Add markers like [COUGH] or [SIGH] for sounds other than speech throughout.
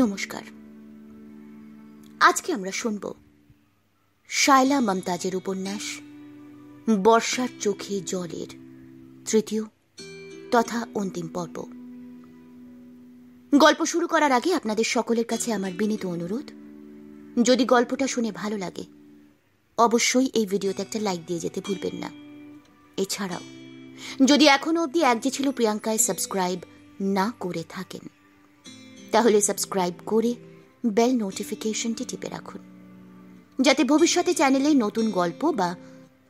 নমস্কার আজকে আমরা শুনব শায়লা মমতাজের উপন্যাস বর্ষার চোখে জলের তৃতীয় তথা অন্তিম পর্ব গল্প শুরু করার আগে আপনাদের সকলের কাছে আমার বিনীত অনুরোধ যদি গল্পটা শুনে ভালো লাগে অবশ্যই এই ভিডিওতে একটা লাইক দিয়ে যেতে ভুলবেন না এছাড়াও যদি এখনও অবধি এক যে ছিল প্রিয়াঙ্কায় সাবস্ক্রাইব না করে থাকেন তাহলে সাবস্ক্রাইব করে বেল নোটিফিকেশনটি টিপে রাখুন যাতে ভবিষ্যতে চ্যানেলে নতুন গল্প বা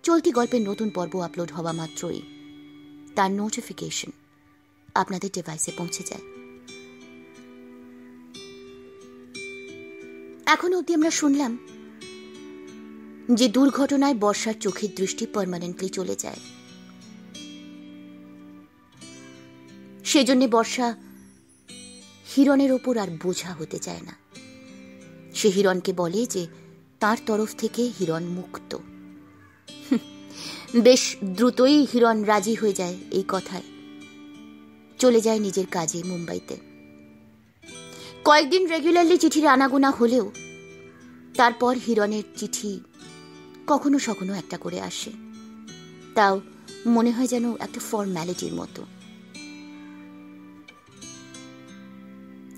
চলতি গল্পের নতুন পর্ব আপলোড হওয়া মাত্রই তার নোটিফিকেশন আপনাদের ডিভাইসে পৌঁছে যায় এখন অবধি আমরা শুনলাম যে দুর্ঘটনায় বর্ষার চোখের দৃষ্টি পারমানেন্টলি চলে যায় সেজন্য বর্ষা হিরণের ওপর আর বোঝা হতে চায় না সে হিরণকে বলে যে তার তরফ থেকে হিরণ মুক্ত বেশ দ্রুতই হিরণ রাজি হয়ে যায় এই কথায় চলে যায় নিজের কাজে মুম্বাইতে কয়েকদিন রেগুলারলি চিঠির আনাগোনা হলেও তারপর হিরণের চিঠি কখনো সখনো একটা করে আসে তাও মনে হয় যেন একটা ফর্ম্যালিটির মতো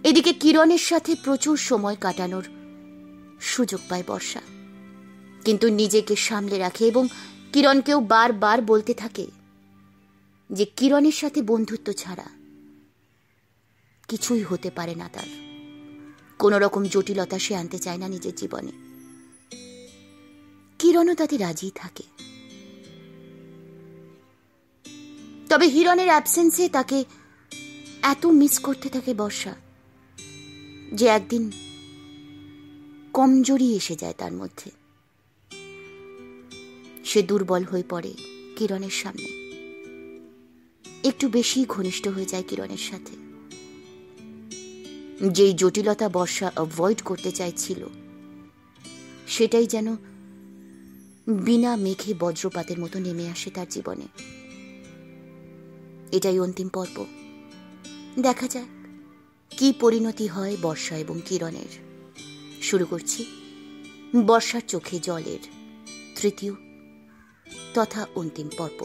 এদিকে কিরণের সাথে প্রচুর সময় কাটানোর সুযোগ পায় বর্ষা কিন্তু নিজেকে সামলে রাখে এবং কিরণকেও বারবার বলতে থাকে যে কিরণের সাথে বন্ধুত্ব ছাড়া কিছুই হতে পারে না তার কোন রকম জটিলতা সে আনতে চায় না নিজের জীবনে কিরণও তাতে রাজি থাকে তবে হিরণের অ্যাবসেন্সে তাকে এত মিস করতে থাকে বর্ষা যে একদিন কমজোরি এসে যায় তার মধ্যে সে দুর্বল হয়ে পড়ে কিরণের সামনে একটু বেশি ঘনিষ্ঠ হয়ে যায় কিরণের সাথে যেই জটিলতা বর্ষা অ্যাভয়েড করতে চাইছিল সেটাই যেন বিনা মেঘে বজ্রপাতের মতো নেমে আসে তার জীবনে এটাই অন্তিম পর্ব দেখা যায় কি পরিণতি হয় বর্ষা এবং কিরণের শুরু করছি বর্ষার চোখে জলের তৃতীয় তথা অন্তিম পর্ব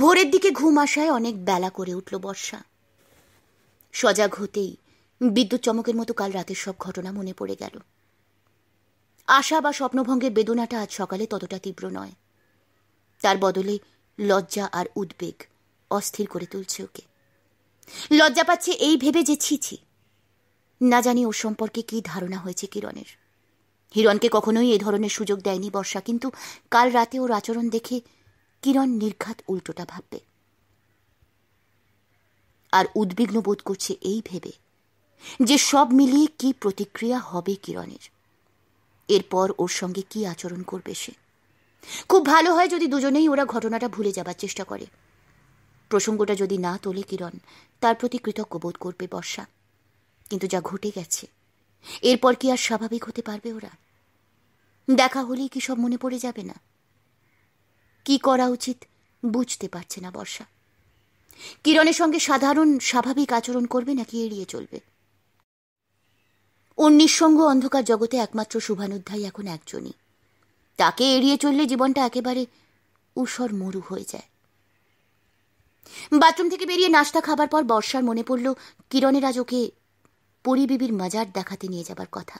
ভোরের দিকে ঘুম আসায় অনেক বেলা করে উঠল বর্ষা সজাগ হতেই বিদ্যুৎ চমকের মতো কাল রাতের সব ঘটনা মনে পড়ে গেল আশা বা স্বপ্নভঙ্গের বেদনাটা আজ সকালে ততটা তীব্র নয় তার বদলে লজ্জা আর উদ্বেগ অস্থির করে তুলছে ওকে লজ্জা পাচ্ছে এই ভেবে যে ছিছি না জানি ওর সম্পর্কে কি ধারণা হয়েছে কিরণের হিরণকে কখনোই এ ধরনের সুযোগ দেয়নি বর্ষা কিন্তু কাল রাতে ওর আচরণ দেখে কিরণ নির্ঘাত উল্টোটা ভাববে আর উদ্বিগ্ন বোধ করছে এই ভেবে যে সব মিলিয়ে কি প্রতিক্রিয়া হবে কিরণের এরপর ওর সঙ্গে কি আচরণ করবে সে খুব ভালো হয় যদি দুজনেই ওরা ঘটনাটা ভুলে যাবার চেষ্টা করে প্রসঙ্গটা যদি না তোলে কিরণ তার প্রতি কৃতজ্ঞ বোধ করবে বর্ষা কিন্তু যা ঘটে গেছে এরপর কি আর স্বাভাবিক হতে পারবে ওরা দেখা হলেই কি সব মনে পড়ে যাবে না কি করা উচিত বুঝতে পারছে না বর্ষা কিরণের সঙ্গে সাধারণ স্বাভাবিক আচরণ করবে নাকি এড়িয়ে চলবে ওর নিঃসঙ্গ অন্ধকার জগতে একমাত্র শুভানুধ্যায় এখন একজনই তাকে এড়িয়ে চললে জীবনটা একেবারে উসর মরু হয়ে যায় বাথরুম থেকে বেরিয়ে নাস্তা খাবার পর বর্ষার মনে পড়ল কিরণের আজ ওকে পরিবিবির মাজার দেখাতে নিয়ে যাবার কথা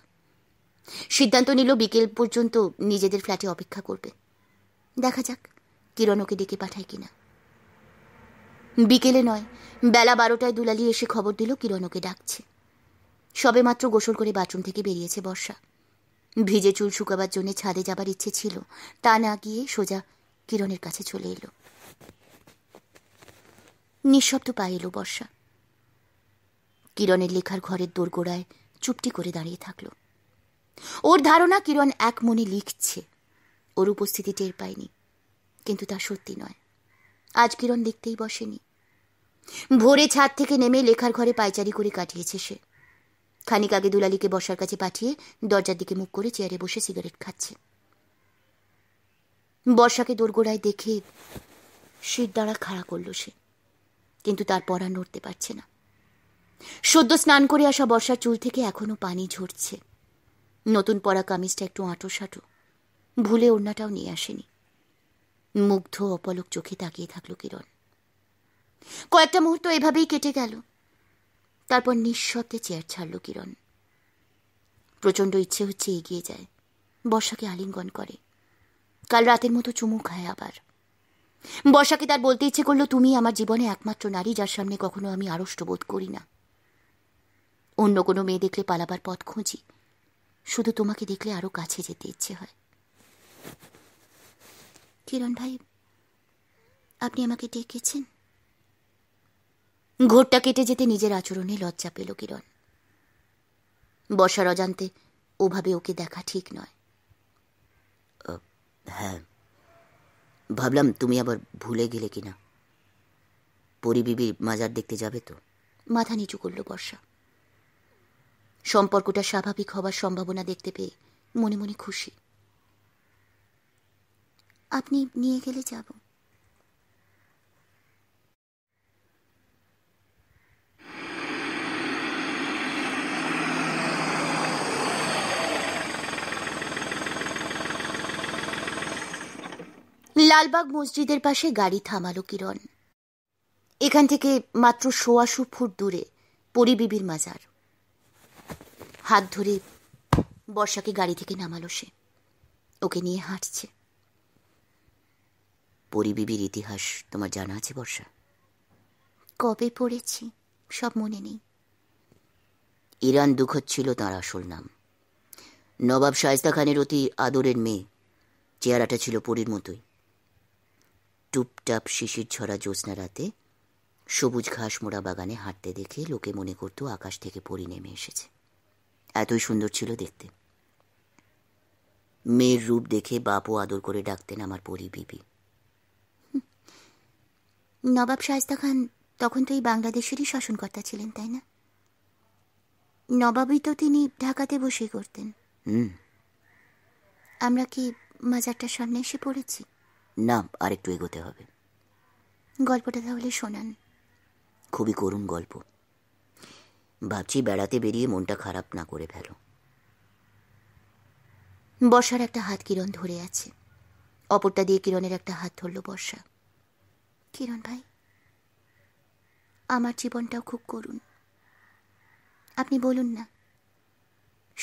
সিদ্ধান্ত নিল বিকেল পর্যন্ত নিজেদের ফ্ল্যাটে অপেক্ষা করবে দেখা যাক কিরণ ওকে ডেকে পাঠায় কিনা বিকেলে নয় বেলা বারোটায় দুলালি এসে খবর দিল কিরণ ওকে ডাকছে সবে মাত্র গোসল করে বাথরুম থেকে বেরিয়েছে বর্ষা ভিজে চুল শুকাবার জন্য ছাদে যাবার ইচ্ছে ছিল তা না গিয়ে সোজা কিরণের কাছে চলে এলো নিঃশব্দ পায়ে এলো বর্ষা কিরণের লেখার ঘরের দোরগোড়ায় চুপটি করে দাঁড়িয়ে থাকল ওর ধারণা কিরণ এক মনে লিখছে ওর উপস্থিতি টের পায়নি কিন্তু তা সত্যি নয় আজ কিরণ দেখতেই বসেনি ভোরে ছাদ থেকে নেমে লেখার ঘরে পায়চারি করে কাটিয়েছে সে খানিক আগে দুলালিকে বসার কাছে পাঠিয়ে দরজার দিকে মুখ করে চেয়ারে বসে সিগারেট খাচ্ছে বর্ষাকে দোরগোড়ায় দেখে শীত দ্বারা খাড়া করলো সে কিন্তু তার পড়া নড়তে পারছে না সদ্য স্নান করে আসা বর্ষার চুল থেকে এখনো পানি ঝরছে নতুন পরা কামিজটা একটু আঁটো সাঁটো ভুলে ওড়নাটাও নিয়ে আসেনি মুগ্ধ অপলক চোখে তাকিয়ে থাকল কিরণ কয়েকটা মুহূর্ত এভাবেই কেটে গেল তারপর নিঃশব্দে চেয়ার ছাড়ল কিরণ প্রচণ্ড ইচ্ছে হচ্ছে এগিয়ে যায় বর্ষাকে আলিঙ্গন করে কাল রাতের মতো চুমু খায় আবার বর্ষাকে তার বলতে ইচ্ছে করলো তুমি আমার জীবনে একমাত্র নারী যার সামনে কখনো আমি আড়ষ্ট বোধ করি না অন্য কোনো মেয়ে দেখলে পালাবার পথ খুঁজি শুধু তোমাকে দেখলে আরও কাছে যেতে ইচ্ছে হয় কিরণ ভাই আপনি আমাকে ডেকেছেন ঘোরটা কেটে যেতে নিজের আচরণে লজ্জা পেল কিরণ বসার অজান্তে ওভাবে ওকে দেখা ঠিক নয় হ্যাঁ ভাবলাম তুমি আবার ভুলে গেলে কিনা পরিবিবির মাজার দেখতে যাবে তো মাথা নিচু করল বর্ষা সম্পর্কটা স্বাভাবিক হবার সম্ভাবনা দেখতে পেয়ে মনে মনে খুশি আপনি নিয়ে গেলে যাব লালবাগ মসজিদের পাশে গাড়ি থামালো কিরণ এখান থেকে মাত্র সোয়াশো ফুট দূরে পরিবিবির মাজার হাত ধরে বর্ষাকে গাড়ি থেকে নামালো সে ওকে নিয়ে হাঁটছে পরিবিবির ইতিহাস তোমার জানা আছে বর্ষা কবে পড়েছি সব মনে নেই ইরান দুঃখ ছিল তাঁর আসল নাম নবাব শায়স্তা খানের অতি আদরের মেয়ে চেহারাটা ছিল পরীর মতোই টুপটাপ শিশির ছড়া জ্যোৎস্না রাতে সবুজ ঘাস মোড়া বাগানে হাঁটতে দেখে লোকে মনে করত আকাশ থেকে পরি নেমে এসেছে এতই সুন্দর ছিল দেখতে মেয়ের রূপ দেখে বাপু আদর করে ডাকতেন আমার পরি বিবি নবাব শায়স্তা খান তখন তো এই বাংলাদেশেরই শাসনকর্তা ছিলেন তাই না নবাবই তো তিনি ঢাকাতে বসেই করতেন আমরা কি মাজারটার সামনে এসে পড়েছি না আর একটু এগোতে হবে গল্পটা তাহলে শোনান খুবই করুণ গল্প ভাবছি বেড়াতে বেরিয়ে মনটা খারাপ না করে ফেলো বর্ষার একটা হাত কিরণ ধরে আছে অপরটা দিয়ে কিরণের একটা হাত ধরল বর্ষা কিরণ ভাই আমার জীবনটাও খুব করুন আপনি বলুন না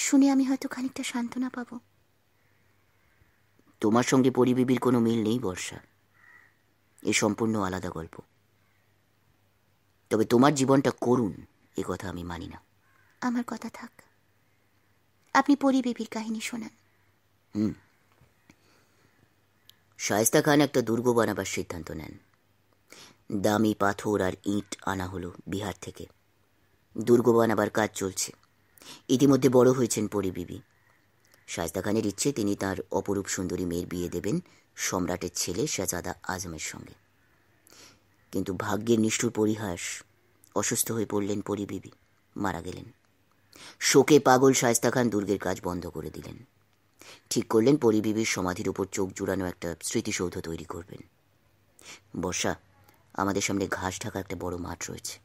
শুনে আমি হয়তো খানিকটা সান্ত্বনা পাব তোমার সঙ্গে পরিবিবির কোনো মিল নেই বর্ষা এ সম্পূর্ণ আলাদা গল্প তবে তোমার জীবনটা করুন এ কথা আমি মানি না আমার কথা থাক আপনি পরিবিবির কাহিনী শোনান হুম শায়স্তা খান একটা দুর্গ বানাবার সিদ্ধান্ত নেন দামি পাথর আর ইট আনা হলো বিহার থেকে দুর্গ বানাবার কাজ চলছে ইতিমধ্যে বড় হয়েছেন পরিবিবি শাজদা খানের ইচ্ছে তিনি তার অপরূপ সুন্দরী মেয়ের বিয়ে দেবেন সম্রাটের ছেলে শাহজাদা আজমের সঙ্গে কিন্তু ভাগ্যের নিষ্ঠুর পরিহাস অসুস্থ হয়ে পড়লেন পরিবিবি মারা গেলেন শোকে পাগল শায়স্তা খান দুর্গের কাজ বন্ধ করে দিলেন ঠিক করলেন পরিবিবির সমাধির উপর চোখ জুড়ানো একটা স্মৃতিসৌধ তৈরি করবেন বর্ষা আমাদের সামনে ঘাস ঢাকা একটা বড় মাঠ রয়েছে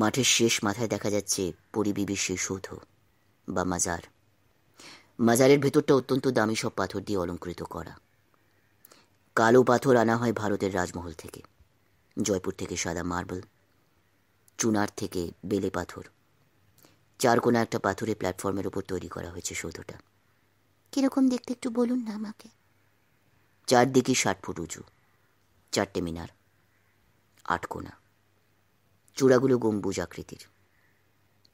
মাঠের শেষ মাথায় দেখা যাচ্ছে পরিবিবির সৌধ বা মাজার মাজারের ভেতরটা অত্যন্ত দামি সব পাথর দিয়ে অলঙ্কৃত করা কালো পাথর আনা হয় ভারতের রাজমহল থেকে জয়পুর থেকে সাদা মার্বেল চুনার থেকে বেলে পাথর চার কোনা একটা পাথরে প্ল্যাটফর্মের ওপর তৈরি করা হয়েছে সৌধটা কিরকম দেখতে একটু বলুন না আমাকে চারদিকে ষাট ফুট উঁচু চারটে মিনার আটকোনা চূড়াগুলো গম্বুজ আকৃতির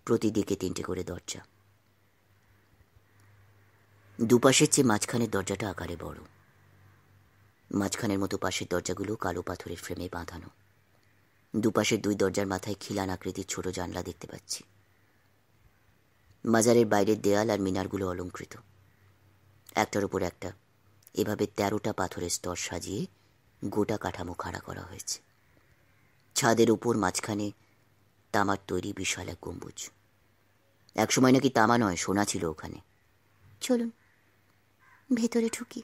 প্রতিদিকে তিনটে করে দরজা দুপাশের চেয়ে মাঝখানের দরজাটা আকারে বড় মাঝখানের মতো পাশের দরজাগুলো কালো পাথরের ফ্রেমে বাঁধানো দুপাশের দুই দরজার মাথায় খিলান আকৃতির ছোট জানলা দেখতে পাচ্ছি মাজারের বাইরের দেয়াল আর মিনারগুলো অলঙ্কৃত একটার উপর একটা এভাবে তেরোটা পাথরের স্তর সাজিয়ে গোটা কাঠামো খাড়া করা হয়েছে ছাদের উপর মাঝখানে তামার তৈরি বিশাল এক গম্বুজ একসময় নাকি তামা নয় সোনা ছিল ওখানে চলুন ভেতরে ঢুকি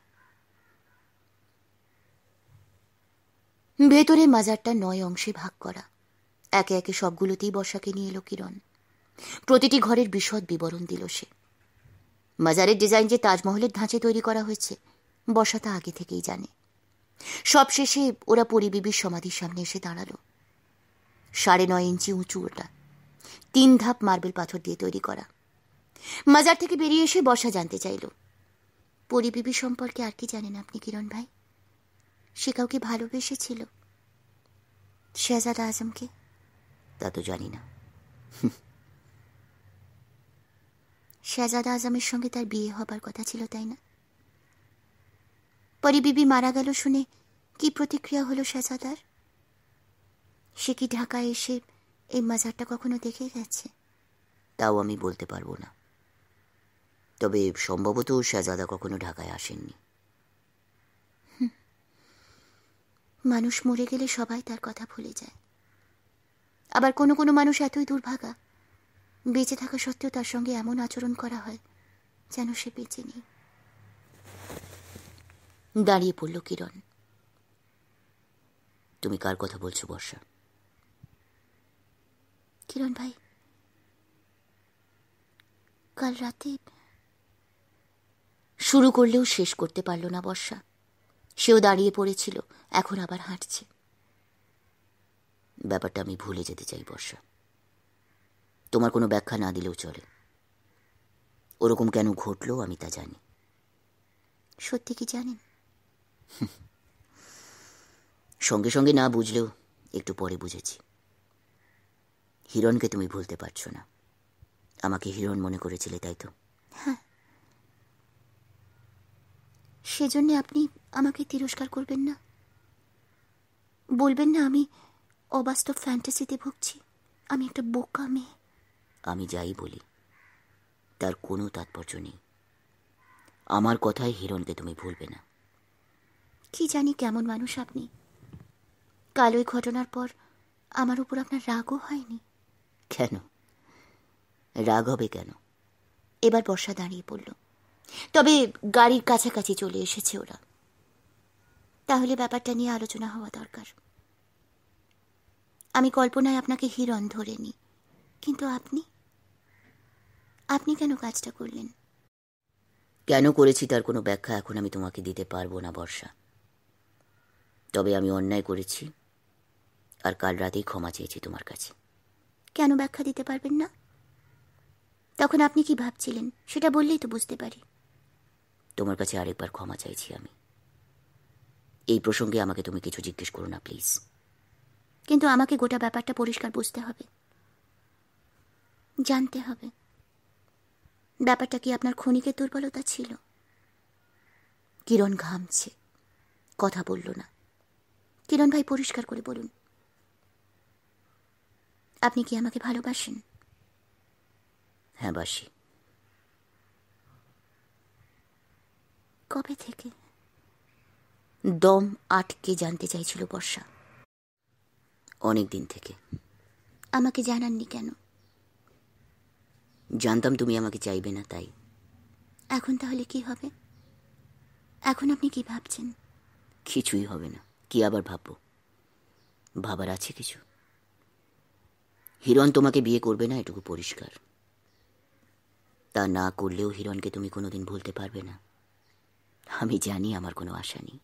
ভেতরে মাজারটা নয় অংশে ভাগ করা একে একে সবগুলোতেই বর্ষাকে নিয়ে এলো কিরণ প্রতিটি ঘরের বিশদ বিবরণ দিল সে মাজারের ডিজাইন যে তাজমহলের ধাঁচে তৈরি করা হয়েছে বসাতা তা আগে থেকেই জানে সবশেষে ওরা পরিবিবির সমাধির সামনে এসে দাঁড়ালো সাড়ে নয় ইঞ্চি উঁচু ওটা তিন ধাপ মার্বেল পাথর দিয়ে তৈরি করা মাজার থেকে বেরিয়ে এসে বসা জানতে চাইল পরিবিবি সম্পর্কে আর কি জানেন আপনি কিরণ ভাই সে কাউকে ভালোবেসেছিল শেহজাদা আজমকে তা তো জানি না শেহজাদা আজমের সঙ্গে তার বিয়ে হবার কথা ছিল তাই না পরিবিবি মারা গেল শুনে কি প্রতিক্রিয়া হলো শেহজাদার সে কি ঢাকায় এসে এই মাজারটা কখনো দেখে গেছে তাও আমি বলতে পারবো না তবে সম্ভবত শাহজাদা কখনো ঢাকায় আসেননি মানুষ মরে গেলে সবাই তার কথা ভুলে যায় আবার কোনো কোনো মানুষ এতই দুর্ভাগা বেঁচে থাকা সত্ত্বেও তার সঙ্গে এমন আচরণ করা হয় যেন সে বেঁচে নেই দাঁড়িয়ে পড়ল কিরণ তুমি কার কথা বলছো বর্ষা কিরণ ভাই কাল রাতে শুরু করলেও শেষ করতে পারল না বর্ষা সেও দাঁড়িয়ে পড়েছিল এখন আবার হাঁটছে ব্যাপারটা আমি ভুলে যেতে চাই বর্ষা তোমার কোনো ব্যাখ্যা না দিলেও চলে ওরকম কেন ঘটলো আমি তা জানি সত্যি কি জানেন সঙ্গে সঙ্গে না বুঝলেও একটু পরে বুঝেছি হিরণকে তুমি ভুলতে পারছো না আমাকে হিরণ মনে করেছিলে তাই তো হ্যাঁ সেজন্যে আপনি আমাকে তিরস্কার করবেন না বলবেন না আমি অবাস্তব ফ্যান্টাসিতে ভুগছি আমি একটা বোকা মেয়ে আমি যাই বলি তার কোনো তাৎপর্য নেই আমার কথায় হিরণকে তুমি ভুলবে না কি জানি কেমন মানুষ আপনি কাল ওই ঘটনার পর আমার উপর আপনার রাগও হয়নি কেন রাগ হবে কেন এবার বর্ষা দাঁড়িয়ে পড়ল তবে গাড়ির কাছাকাছি চলে এসেছে ওরা তাহলে ব্যাপারটা নিয়ে আলোচনা হওয়া দরকার আমি কল্পনায় আপনাকে হিরণ ধরে নিই কিন্তু আপনি আপনি কেন কাজটা করলেন কেন করেছি তার কোনো ব্যাখ্যা এখন আমি তোমাকে দিতে পারবো না বর্ষা তবে আমি অন্যায় করেছি আর কাল রাতেই ক্ষমা চেয়েছি তোমার কাছে কেন ব্যাখ্যা দিতে পারবেন না তখন আপনি কি ভাবছিলেন সেটা বললেই তো বুঝতে পারি তোমার কাছে আরেকবার ক্ষমা চাইছি আমি এই প্রসঙ্গে আমাকে তুমি কিছু জিজ্ঞেস করো না প্লিজ কিন্তু আমাকে গোটা ব্যাপারটা পরিষ্কার বুঝতে হবে জানতে হবে ব্যাপারটা কি আপনার ক্ষণিকের দুর্বলতা ছিল কিরণ ঘামছে কথা বলল না কিরণ ভাই পরিষ্কার করে বলুন আপনি কি আমাকে ভালোবাসেন হ্যাঁ বাসি কবে থেকে দম আটকে জানতে চাইছিল বর্ষা অনেক দিন থেকে আমাকে জানাননি কেন জানতাম তুমি আমাকে চাইবে না তাই এখন তাহলে কি হবে এখন আপনি কি ভাবছেন কিছুই হবে না কি আবার ভাববো ভাবার আছে কিছু হিরণ তোমাকে বিয়ে করবে না এটুকু পরিষ্কার তা না করলেও হিরণকে তুমি কোনোদিন ভুলতে পারবে না আমি জানি আমার কোনো আশা নেই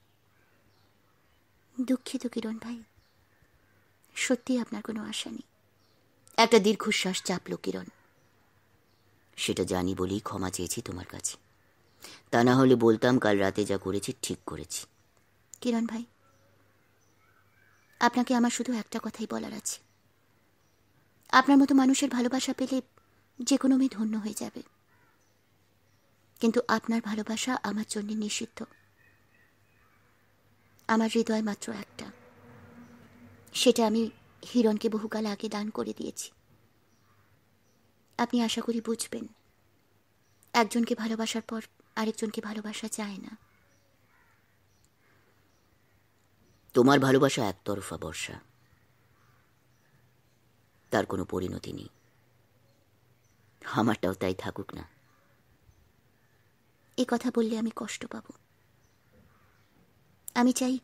দুঃখিত কিরণ ভাই সত্যি আপনার কোনো আশা নেই একটা দীর্ঘশ্বাস চাপল কিরণ সেটা জানি বলেই ক্ষমা চেয়েছি তোমার কাছে তা না হলে বলতাম কাল রাতে যা করেছি ঠিক করেছি কিরণ ভাই আপনাকে আমার শুধু একটা কথাই বলার আছে আপনার মতো মানুষের ভালোবাসা পেলে যে কোনো মেয়ে ধন্য হয়ে যাবে কিন্তু আপনার ভালোবাসা আমার জন্য নিষিদ্ধ আমার হৃদয় মাত্র একটা সেটা আমি হিরণকে বহুকাল আগে দান করে দিয়েছি আপনি আশা করি বুঝবেন একজনকে ভালোবাসার পর আরেকজনকে ভালোবাসা চায় না তোমার ভালোবাসা একতরফা বর্ষা তার কোনো পরিণতি নেই আমারটাও তাই থাকুক না এ কথা বললে আমি কষ্ট পাব আমি চাই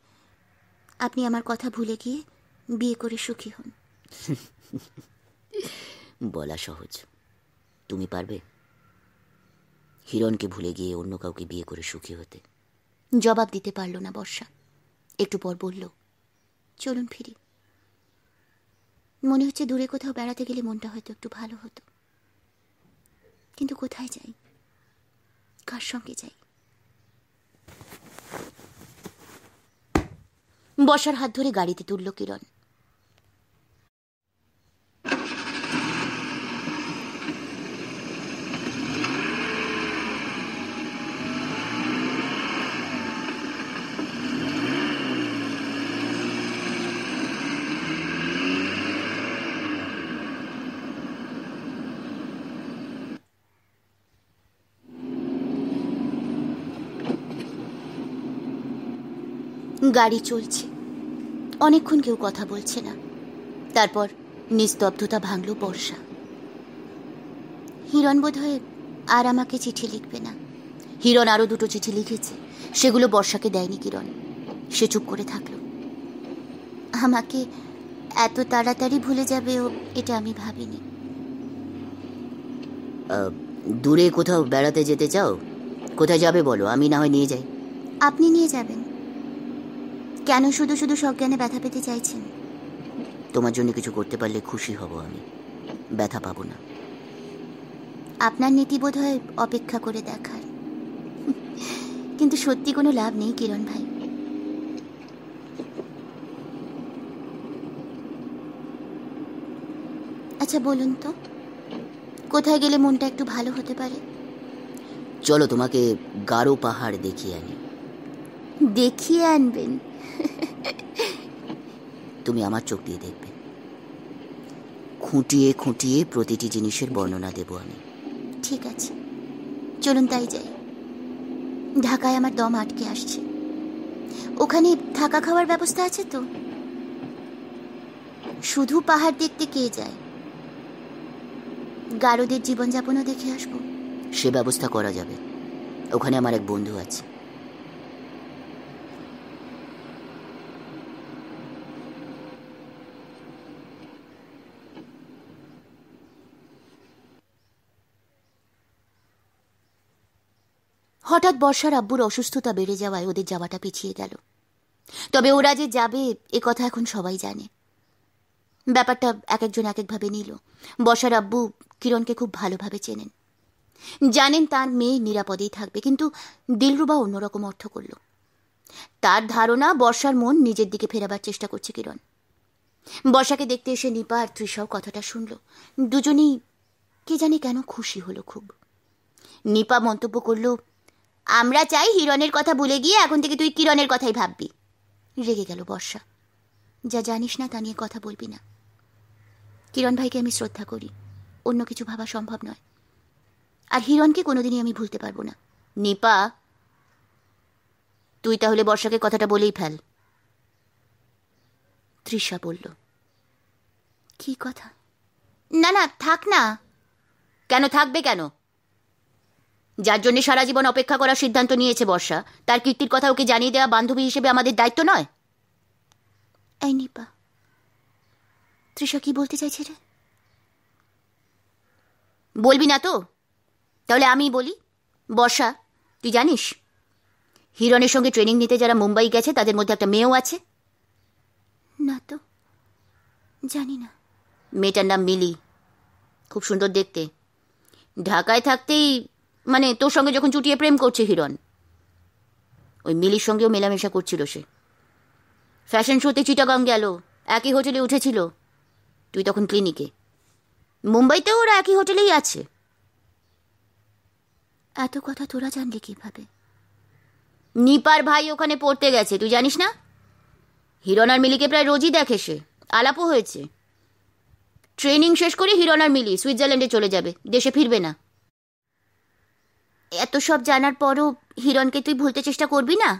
আপনি আমার কথা ভুলে গিয়ে বিয়ে করে সুখী হন [LAUGHS] বলা সহজ তুমি পারবে হিরণকে ভুলে গিয়ে অন্য কাউকে বিয়ে করে সুখী হতে জবাব দিতে পারল না বর্ষা একটু পর বলল চলুন ফিরি মনে হচ্ছে দূরে কোথাও বেড়াতে গেলে মনটা হয়তো একটু ভালো হতো কিন্তু কোথায় যাই কার সঙ্গে যাই বসার হাত ধরে গাড়িতে তুললো কিরণ গাড়ি চলছে অনেকক্ষণ কেউ কথা বলছে না তারপর নিস্তব্ধতা ভাঙল বর্ষা হিরণ বোধহয় আর আমাকে চিঠি লিখবে না হিরণ আরও দুটো চিঠি লিখেছে সেগুলো বর্ষাকে দেয়নি কিরণ সে চুপ করে থাকল আমাকে এত তাড়াতাড়ি ভুলে যাবে ও এটা আমি ভাবিনি দূরে কোথাও বেড়াতে যেতে চাও কোথায় যাবে বলো আমি না হয় নিয়ে যাই আপনি নিয়ে যাবেন কেন শুধু শুধু সজ্ঞানে ব্যথা পেতে চাইছেন তোমার জন্য কিছু করতে পারলে খুশি হব আমি ব্যথা পাবো না আপনার নীতি বোধ হয় অপেক্ষা করে দেখার কিন্তু সত্যি কোনো লাভ নেই কিরণ ভাই আচ্ছা বলুন তো কোথায় গেলে মনটা একটু ভালো হতে পারে চলো তোমাকে গাঢ় পাহাড় দেখিয়ে আনি দেখিয়ে আনবেন [LAUGHS] তুমি আমার চোখ দিয়ে দেখবে খুঁটিয়ে খুঁটিয়ে প্রতিটি জিনিসের বর্ণনা দেব আমি ঠিক আছে চলুন তাই যাই ঢাকায় আমার দম আটকে আসছে ওখানে থাকা খাওয়ার ব্যবস্থা আছে তো শুধু পাহাড় দেখতে কে যায় গারোদের জীবনযাপনও দেখে আসবো সে ব্যবস্থা করা যাবে ওখানে আমার এক বন্ধু আছে হঠাৎ বর্ষার আব্বুর অসুস্থতা বেড়ে যাওয়ায় ওদের যাওয়াটা পিছিয়ে গেল তবে ওরা যে যাবে এ কথা এখন সবাই জানে ব্যাপারটা এক একজন এক একভাবে নিল বর্ষার আব্বু কিরণকে খুব ভালোভাবে চেনেন জানেন তার মেয়ে নিরাপদেই থাকবে কিন্তু দিলরুবা অন্যরকম অর্থ করল তার ধারণা বর্ষার মন নিজের দিকে ফেরাবার চেষ্টা করছে কিরণ বর্ষাকে দেখতে এসে নিপা আর তৃষাও কথাটা শুনল দুজনেই কে জানে কেন খুশি হলো খুব নিপা মন্তব্য করল আমরা চাই হিরণের কথা ভুলে গিয়ে এখন থেকে তুই কিরণের কথাই ভাববি রেগে গেল বর্ষা যা জানিস না তা নিয়ে কথা বলবি না কিরণ ভাইকে আমি শ্রদ্ধা করি অন্য কিছু ভাবা সম্ভব নয় আর হিরণকে কোনোদিনই আমি ভুলতে পারবো না নিপা তুই তাহলে বর্ষাকে কথাটা বলেই ফেল তৃষা বলল কি কথা না না থাক না কেন থাকবে কেন যার জন্য সারা জীবন অপেক্ষা করার সিদ্ধান্ত নিয়েছে বর্ষা তার কীর্তির কথা ওকে জানিয়ে দেওয়া বান্ধবী হিসেবে আমাদের দায়িত্ব নয় নিপা তৃষা কি বলতে চাইছে রে বলবি না তো তাহলে আমি বলি বর্ষা তুই জানিস হিরণের সঙ্গে ট্রেনিং নিতে যারা মুম্বাই গেছে তাদের মধ্যে একটা মেয়েও আছে না তো জানি না মেয়েটার নাম মিলি খুব সুন্দর দেখতে ঢাকায় থাকতেই মানে তোর সঙ্গে যখন চুটিয়ে প্রেম করছে হিরণ ওই মিলির সঙ্গেও মেলামেশা করছিল সে ফ্যাশন শোতে চিটাগাং গেল একই হোটেলে উঠেছিল তুই তখন ক্লিনিকে মুম্বাইতেও ওরা একই হোটেলেই আছে এত কথা তোরা জানলি কিভাবে নিপার ভাই ওখানে পড়তে গেছে তুই জানিস না হিরণ আর মিলিকে প্রায় রোজই দেখে সে আলাপও হয়েছে ট্রেনিং শেষ করে হিরণ আর মিলি সুইজারল্যান্ডে চলে যাবে দেশে ফিরবে না এত সব জানার পরও হিরণকে তুই ভুলতে চেষ্টা করবি না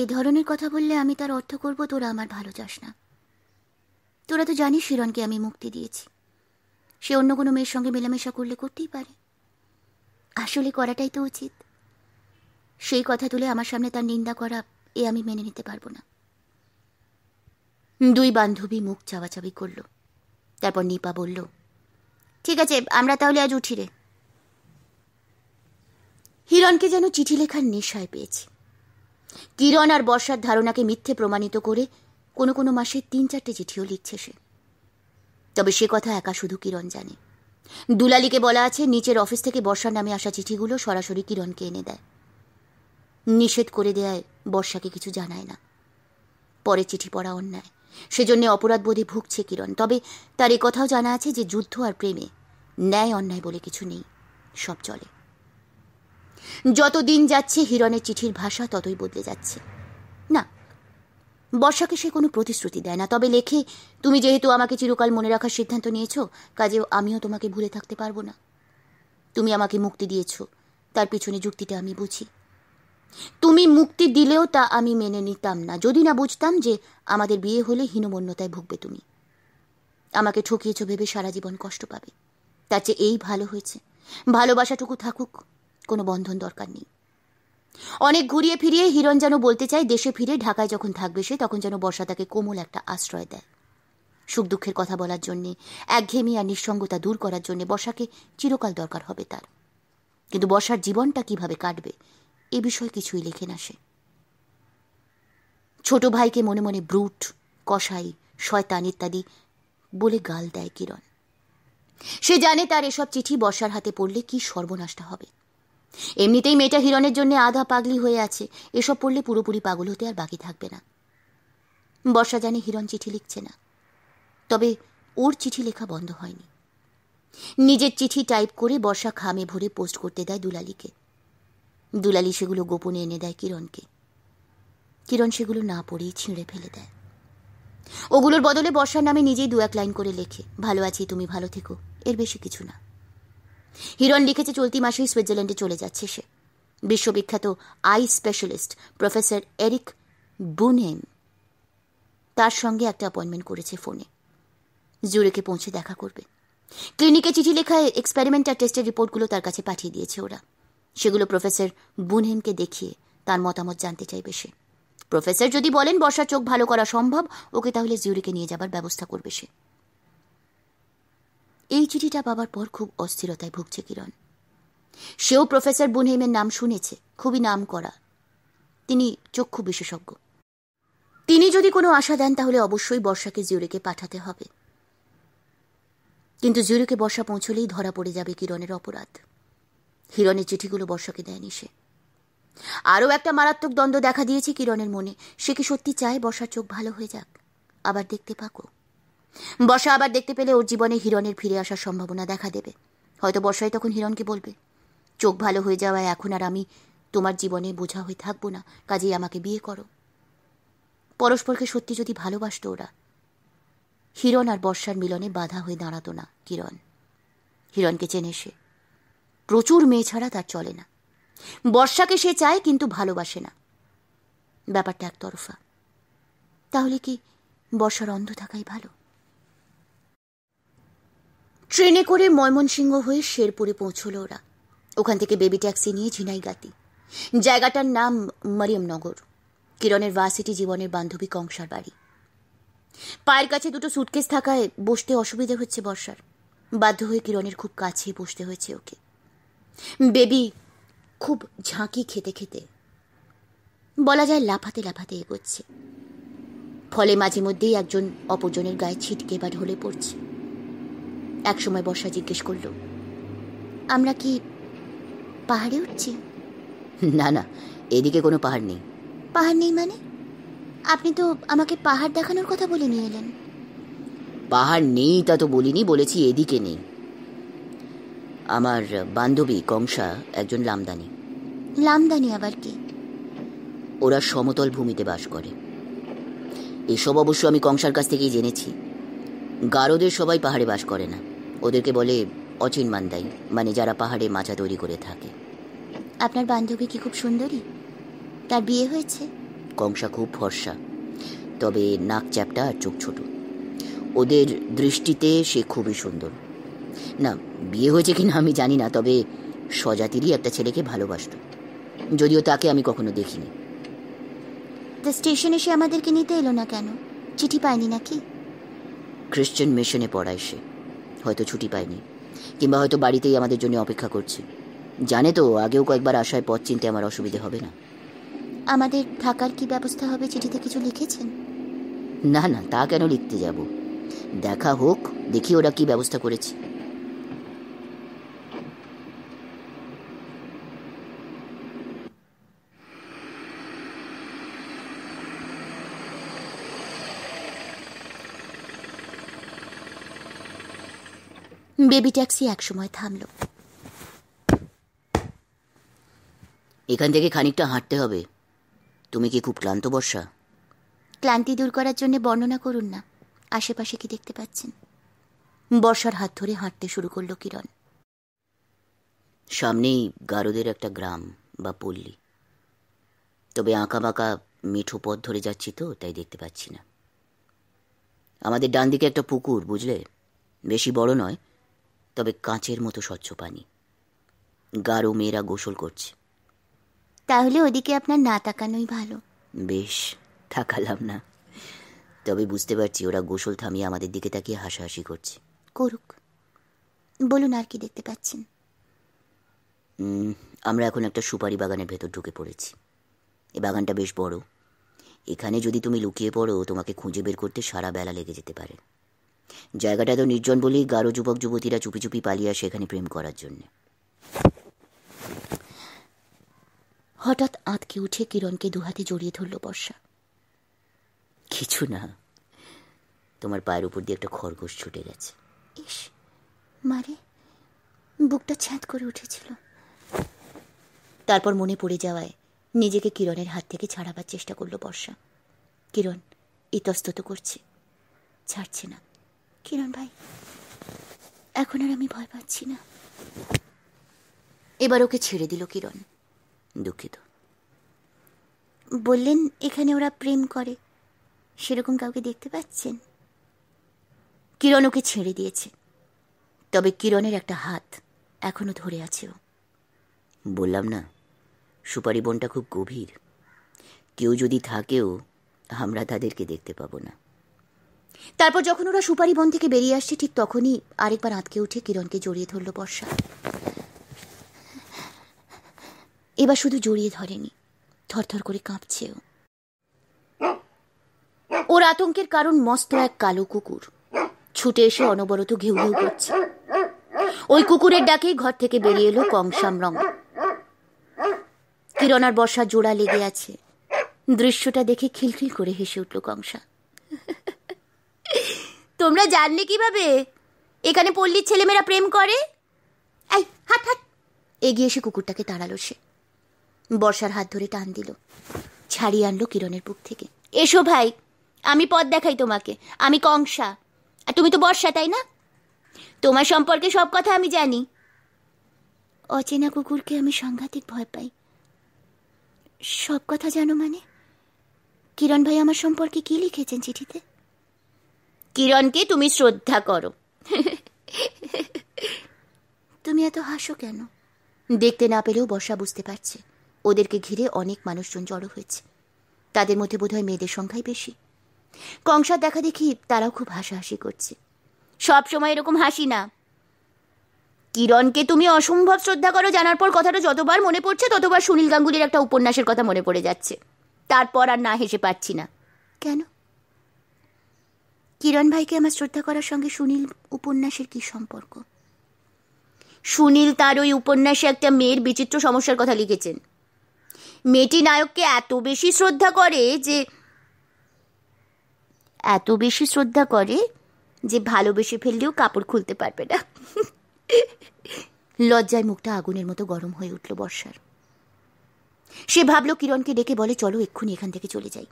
এ ধরনের কথা বললে আমি তার অর্থ করব তোরা আমার ভালো চাস না তোরা তো জানিস হিরণকে আমি মুক্তি দিয়েছি সে অন্য কোনো মেয়ের সঙ্গে মেলামেশা করলে করতেই পারে আসলে করাটাই তো উচিত সেই কথা তুলে আমার সামনে তার নিন্দা করা এ আমি মেনে নিতে পারবো না দুই বান্ধবী মুখ চাওয়াচাবি করল তারপর নিপা বলল ঠিক আছে আমরা তাহলে আজ উঠি রে হিরণকে যেন চিঠি লেখার নেশায় পেয়েছি কিরণ আর বর্ষার ধারণাকে মিথ্যে প্রমাণিত করে কোনো কোনো মাসে তিন চারটে চিঠিও লিখছে সে তবে সে কথা একা শুধু কিরণ জানে দুলালিকে বলা আছে নিচের অফিস থেকে বর্ষার নামে আসা চিঠিগুলো সরাসরি কিরণকে এনে দেয় নিষেধ করে দেয় বর্ষাকে কিছু জানায় না পরে চিঠি পড়া অন্যায় সেজন্য অপরাধবোধে ভুগছে কিরণ তবে তার এ কথাও জানা আছে যে যুদ্ধ আর প্রেমে ন্যায় অন্যায় বলে কিছু নেই সব চলে যত দিন যাচ্ছে হিরণের চিঠির ভাষা ততই বদলে যাচ্ছে না বর্ষাকে সে কোনো প্রতিশ্রুতি দেয় না তবে লেখে তুমি যেহেতু আমাকে চিরকাল মনে রাখার সিদ্ধান্ত নিয়েছো কাজেও আমিও তোমাকে ভুলে থাকতে পারবো না তুমি আমাকে মুক্তি দিয়েছ তার পিছনে যুক্তিটা আমি বুঝি তুমি মুক্তি দিলেও তা আমি মেনে নিতাম না যদি না বুঝতাম যে আমাদের বিয়ে হলে হীনমন্যতায় ভুগবে তুমি আমাকে ঠকিয়েছ ভেবে সারা জীবন কষ্ট পাবে তার চেয়ে এই ভালো হয়েছে ভালোবাসাটুকু থাকুক কোনো বন্ধন দরকার নেই অনেক ঘুরিয়ে ফিরিয়ে হিরণ যেন বলতে চায় দেশে ফিরে ঢাকায় যখন থাকবে সে তখন যেন বর্ষা তাকে কোমল একটা আশ্রয় দেয় সুখ দুঃখের কথা বলার জন্যে একঘেমি আর নিঃসঙ্গতা দূর করার জন্যে বর্ষাকে চিরকাল দরকার হবে তার কিন্তু বর্ষার জীবনটা কিভাবে কাটবে এ বিষয়ে কিছুই লেখে না সে ছোট ভাইকে মনে মনে ব্রুট কষাই শয়তান ইত্যাদি বলে গাল দেয় কিরণ সে জানে তার এসব চিঠি বর্ষার হাতে পড়লে কি সর্বনাশটা হবে এমনিতেই মেয়েটা হিরণের জন্য আধা পাগলি হয়ে আছে এসব পড়লে পুরোপুরি পাগল হতে আর বাকি থাকবে না বর্ষা জানে হিরণ চিঠি লিখছে না তবে ওর চিঠি লেখা বন্ধ হয়নি নিজের চিঠি টাইপ করে বর্ষা খামে ভরে পোস্ট করতে দেয় দুলালিকে দুলালি সেগুলো গোপনে এনে দেয় কিরণকে কিরণ সেগুলো না পড়েই ছিঁড়ে ফেলে দেয় ওগুলোর বদলে বর্ষার নামে নিজেই দু এক লাইন করে লেখে ভালো আছি তুমি ভালো থেকো এর বেশি কিছু না হিরণ লিখেছে চলতি মাসেই সুইজারল্যান্ডে চলে যাচ্ছে সে বিশ্ববিখ্যাত eye specialist professor Eric Bunheim তার সঙ্গে একটা অ্যাপয়েন্টমেন্ট করেছে ফোনে জুরেকে পৌঁছে দেখা করবে ক্লিনিকে চিঠি লেখায় এক্সপেরিমেন্ট আর টেস্টের রিপোর্টগুলো তার কাছে পাঠিয়ে দিয়েছে ওরা সেগুলো প্রফেসর বুনহেনকে দেখিয়ে তার মতামত জানতে চাইবে সে প্রফেসর যদি বলেন বর্ষার চোখ ভালো করা সম্ভব ওকে তাহলে জিউরিকে নিয়ে যাবার ব্যবস্থা করবে সে এই চিঠিটা পাবার পর খুব অস্থিরতায় ভুগছে কিরণ সেও প্রফেসর বুনহেমের নাম শুনেছে খুবই নাম করা তিনি চক্ষু বিশেষজ্ঞ তিনি যদি কোনো আশা দেন তাহলে অবশ্যই বর্ষাকে জিউরিকে পাঠাতে হবে কিন্তু জিউরিকে বর্ষা পৌঁছলেই ধরা পড়ে যাবে কিরণের অপরাধ হিরণের চিঠিগুলো বর্ষাকে দেয়নি সে আরও একটা মারাত্মক দ্বন্দ্ব দেখা দিয়েছে কিরণের মনে সে কি সত্যি চায় বর্ষার চোখ ভালো হয়ে যাক আবার দেখতে পাকো বর্ষা আবার দেখতে পেলে ওর জীবনে হিরণের ফিরে আসার সম্ভাবনা দেখা দেবে হয়তো বর্ষাই তখন হিরণকে বলবে চোখ ভালো হয়ে যাওয়ায় এখন আর আমি তোমার জীবনে বোঝা হয়ে থাকবো না কাজেই আমাকে বিয়ে করো পরস্পরকে সত্যি যদি ভালোবাসত ওরা হিরণ আর বর্ষার মিলনে বাধা হয়ে দাঁড়াতো না কিরণ হিরণকে চেনে সে প্রচুর মেয়ে ছাড়া তার চলে না বর্ষাকে সে চায় কিন্তু ভালোবাসে না ব্যাপারটা একতরফা তাহলে কি বর্ষার অন্ধ থাকাই ভালো ট্রেনে করে ময়মনসিংহ হয়ে শেরপুরে পৌঁছল ওরা ওখান থেকে বেবি ট্যাক্সি নিয়ে ঝিনাইগাতি জায়গাটার নাম মরিয়মনগর কিরণের ভার্সিটি জীবনের বান্ধবী কংসার বাড়ি পায়ের কাছে দুটো সুটকেস থাকায় বসতে অসুবিধে হচ্ছে বর্ষার বাধ্য হয়ে কিরণের খুব কাছে বসতে হয়েছে ওকে বেবি খুব ঝাঁকি খেতে খেতে বলা যায় লাফাতে লাফাতে এগোচ্ছে ফলে মাঝে মধ্যেই একজন অপরজনের গায়ে ছিটকে বা ঢলে পড়ছে একসময় বর্ষা জিজ্ঞেস করল আমরা কি পাহাড়ে উঠছি না না এদিকে কোনো পাহাড় নেই পাহাড় নেই মানে আপনি তো আমাকে পাহাড় দেখানোর কথা বলে নিয়ে এলেন পাহাড় নেই তা তো বলিনি বলেছি এদিকে নেই আমার বান্ধবী কংসা একজন লামদানি লামদানি আবার কি ওরা সমতল ভূমিতে বাস করে এসব অবশ্য আমি কংসার কাছ থেকেই জেনেছি গারোদের সবাই পাহাড়ে বাস করে না ওদেরকে বলে অচিন মান্দাই মানে যারা পাহাড়ে মাচা তৈরি করে থাকে আপনার বান্ধবী কি খুব সুন্দরী তার বিয়ে হয়েছে কংসা খুব ফর্সা তবে নাক চ্যাপটা আর চোখ ছোট ওদের দৃষ্টিতে সে খুবই সুন্দর না বিয়ে হয়েছে কি না আমি জানি না তবে স্বজাতিরই একটা ছেলেকে ভালোবাসত যদিও তাকে আমি কখনো দেখিনি তা স্টেশন এসে আমাদেরকে নিতে এলো না কেন চিঠি পায়নি নাকি খ্রিশ্চান মিশনে পড়ায় সে হয়তো ছুটি পায়নি কিংবা হয়তো বাড়িতেই আমাদের জন্য অপেক্ষা করছে জানে তো আগেও কয়েকবার আসায় পথ চিনতে আমার অসুবিধে হবে না আমাদের থাকার কি ব্যবস্থা হবে চিঠিতে কিছু লিখেছেন না না তা কেন লিখতে যাব দেখা হোক দেখি ওরা কি ব্যবস্থা করেছে বেবি ট্যাক্সি একসময় থামল এখান থেকে খানিকটা হাঁটতে হবে তুমি কি খুব ক্লান্ত বর্ষা ক্লান্তি দূর করার জন্য বর্ণনা করুন না আশেপাশে কি দেখতে পাচ্ছেন বর্ষার হাত ধরে হাঁটতে শুরু করলো কিরণ সামনেই গারোদের একটা গ্রাম বা পল্লী তবে আঁকা বাঁকা মিঠো পথ ধরে যাচ্ছি তো তাই দেখতে পাচ্ছি না আমাদের ডান দিকে একটা পুকুর বুঝলে বেশি বড় নয় তবে কাঁচের মতো স্বচ্ছ পানি গাঢ় মেয়েরা গোসল করছে তাহলে ওদিকে আপনার না তাকানোই ভালো বেশ তাকালাম না তবে বুঝতে পারছি ওরা গোসল থামিয়ে আমাদের দিকে তাকিয়ে হাসাহাসি করছে করুক বলুন আর কি দেখতে পাচ্ছেন আমরা এখন একটা সুপারি বাগানের ভেতর ঢুকে পড়েছি এ বাগানটা বেশ বড় এখানে যদি তুমি লুকিয়ে পড়ো তোমাকে খুঁজে বের করতে সারা বেলা লেগে যেতে পারে জায়গাটা এত নির্জন বলেই গারো যুবক যুবতীরা চুপি চুপি পালিয়ে আসে এখানে প্রেম করার জন্যে হঠাৎ আঁতকে উঠে কিরণকে দুহাতে জড়িয়ে ধরল বর্ষা কিছু না তোমার পায়ের উপর দিয়ে একটা খরগোশ ছুটে গেছে ইস মারে বুকটা ছ্যাঁদ করে উঠেছিল তারপর মনে পড়ে যাওয়ায় নিজেকে কিরণের হাত থেকে ছাড়াবার চেষ্টা করলো বর্ষা কিরণ ইতস্তত করছে ছাড়ছে না কিরণ ভাই এখন আর আমি ভয় পাচ্ছি না এবার ওকে ছেড়ে দিল কিরণ দুঃখিত বললেন এখানে ওরা প্রেম করে সেরকম কাউকে দেখতে পাচ্ছেন কিরণ ওকে ছেড়ে দিয়েছে তবে কিরণের একটা হাত এখনো ধরে আছে ও বললাম না সুপারি বনটা খুব গভীর কেউ যদি থাকেও আমরা তাদেরকে দেখতে পাবো না তারপর যখন ওরা সুপারি বন থেকে বেরিয়ে আসছে ঠিক তখনই আরেকবার আঁতকে উঠে কিরণকে জড়িয়ে ধরল বর্ষা এবার শুধু জড়িয়ে ধরেনি থরথর করে কাঁপছেও ওর আতঙ্কের কারণ মস্ত এক কালো কুকুর ছুটে এসে অনবরত ঘেউ ঘেউ করছে ওই কুকুরের ডাকেই ঘর থেকে বেরিয়ে এলো কংসাম রং কিরণ আর বর্ষা জোড়া লেগে আছে দৃশ্যটা দেখে খিলখিল করে হেসে উঠল কংসা তোমরা জানলে কিভাবে এখানে পল্লীর ছেলেমেয়েরা প্রেম করে এই হাট হাট এগিয়ে এসে কুকুরটাকে তাড়ালো সে বর্ষার হাত ধরে টান দিল ছাড়িয়ে আনলো কিরণের বুক থেকে এসো ভাই আমি পদ দেখাই তোমাকে আমি কংসা আর তুমি তো বর্ষা তাই না তোমার সম্পর্কে সব কথা আমি জানি অচেনা কুকুরকে আমি সাংঘাতিক ভয় পাই সব কথা জানো মানে কিরণ ভাই আমার সম্পর্কে কি লিখেছেন চিঠিতে কিরণকে তুমি শ্রদ্ধা করো তুমি এত হাসো কেন দেখতে না পেলেও বর্ষা বুঝতে পারছে ওদেরকে ঘিরে অনেক মানুষজন জড়ো হয়েছে তাদের মধ্যে বোধহয় মেয়েদের সংখ্যাই বেশি কংসার দেখা দেখি তারাও খুব হাসাহাসি করছে সব সময় এরকম হাসি না কিরণকে তুমি অসম্ভব শ্রদ্ধা করো জানার পর কথাটা যতবার মনে পড়ছে ততবার সুনীল গাঙ্গুলির একটা উপন্যাসের কথা মনে পড়ে যাচ্ছে তারপর আর না হেসে পাচ্ছি না কেন কিরণ ভাইকে আমার শ্রদ্ধা করার সঙ্গে সুনীল উপন্যাসের কি সম্পর্ক সুনীল তার ওই উপন্যাসে একটা মেয়ের বিচিত্র সমস্যার কথা লিখেছেন মেয়েটি নায়ককে এত বেশি শ্রদ্ধা করে যে এত বেশি শ্রদ্ধা করে যে ভালোবেসে ফেললেও কাপড় খুলতে পারবে না লজ্জায় মুখটা আগুনের মতো গরম হয়ে উঠল বর্ষার সে ভাবল কিরণকে ডেকে বলে চলো এক্ষুনি এখান থেকে চলে যাই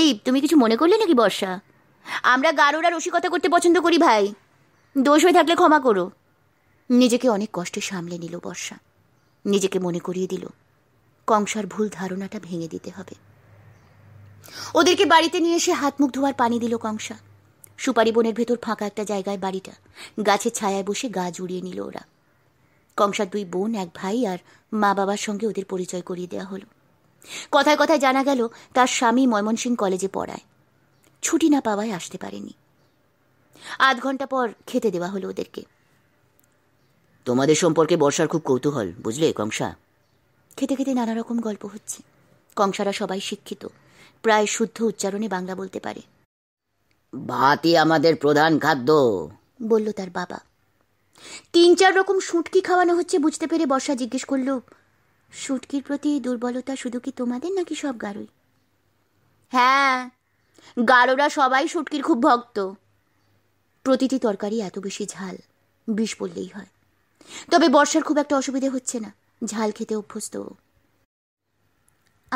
এই তুমি কিছু মনে করলে নাকি বর্ষা আমরা গারোরা রসিকতা করতে পছন্দ করি ভাই দোষ হয়ে থাকলে ক্ষমা করো নিজেকে অনেক কষ্টে সামলে নিল বর্ষা নিজেকে মনে করিয়ে দিল কংসার ভুল ধারণাটা ভেঙে দিতে হবে ওদেরকে বাড়িতে নিয়ে এসে হাত মুখ ধোয়ার পানি দিল কংসা সুপারি বনের ভেতর ফাঁকা একটা জায়গায় বাড়িটা গাছের ছায়ায় বসে গা জুড়িয়ে নিল ওরা কংসার দুই বোন এক ভাই আর মা বাবার সঙ্গে ওদের পরিচয় করিয়ে দেওয়া হলো কথায় কথায় জানা গেল তার স্বামী ময়মনসিং কলেজে পড়ায় ছুটি না পাওয়ায় আসতে পারেনি আধ ঘন্টা পর খেতে দেওয়া হলো ওদেরকে তোমাদের সম্পর্কে বর্ষার খুব কৌতূহল বুঝলে কংসা খেতে খেতে নানা রকম গল্প হচ্ছে কংসারা সবাই শিক্ষিত প্রায় শুদ্ধ উচ্চারণে বাংলা বলতে পারে ভাতই আমাদের প্রধান খাদ্য বলল তার বাবা তিন চার রকম সুটকি খাওয়ানো হচ্ছে বুঝতে পেরে বর্ষা জিজ্ঞেস করল সুটকির প্রতি দুর্বলতা শুধু কি তোমাদের নাকি সব গারুই হ্যাঁ গারোরা সবাই শুটকির খুব ভক্ত প্রতিটি তরকারি এত বেশি ঝাল বিষ পড়লেই হয় তবে বর্ষার খুব একটা অসুবিধে হচ্ছে না ঝাল খেতে অভ্যস্ত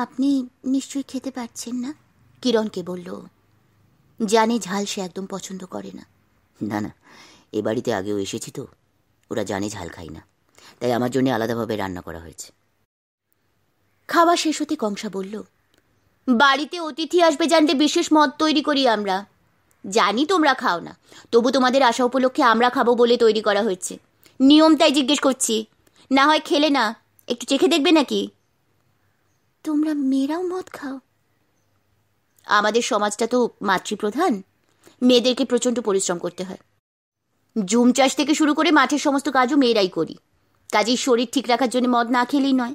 আপনি নিশ্চয়ই খেতে পারছেন না কিরণকে বলল জানে ঝাল সে একদম পছন্দ করে না না না এ বাড়িতে আগেও এসেছি তো ওরা জানে ঝাল খাই না তাই আমার জন্য আলাদাভাবে রান্না করা হয়েছে খাওয়া শেষ হতে কংসা বলল বাড়িতে অতিথি আসবে জানতে বিশেষ মদ তৈরি করি আমরা জানি তোমরা খাও না তবু তোমাদের আশা উপলক্ষে আমরা খাবো বলে তৈরি করা হয়েছে নিয়ম তাই জিজ্ঞেস করছি না হয় খেলে না একটু চেখে দেখবে নাকি তোমরা মেয়েরাও মদ খাও আমাদের সমাজটা তো মাতৃপ্রধান মেয়েদেরকে প্রচণ্ড পরিশ্রম করতে হয় জুম চাষ থেকে শুরু করে মাঠের সমস্ত কাজও মেয়েরাই করি কাজেই শরীর ঠিক রাখার জন্য মদ না খেলেই নয়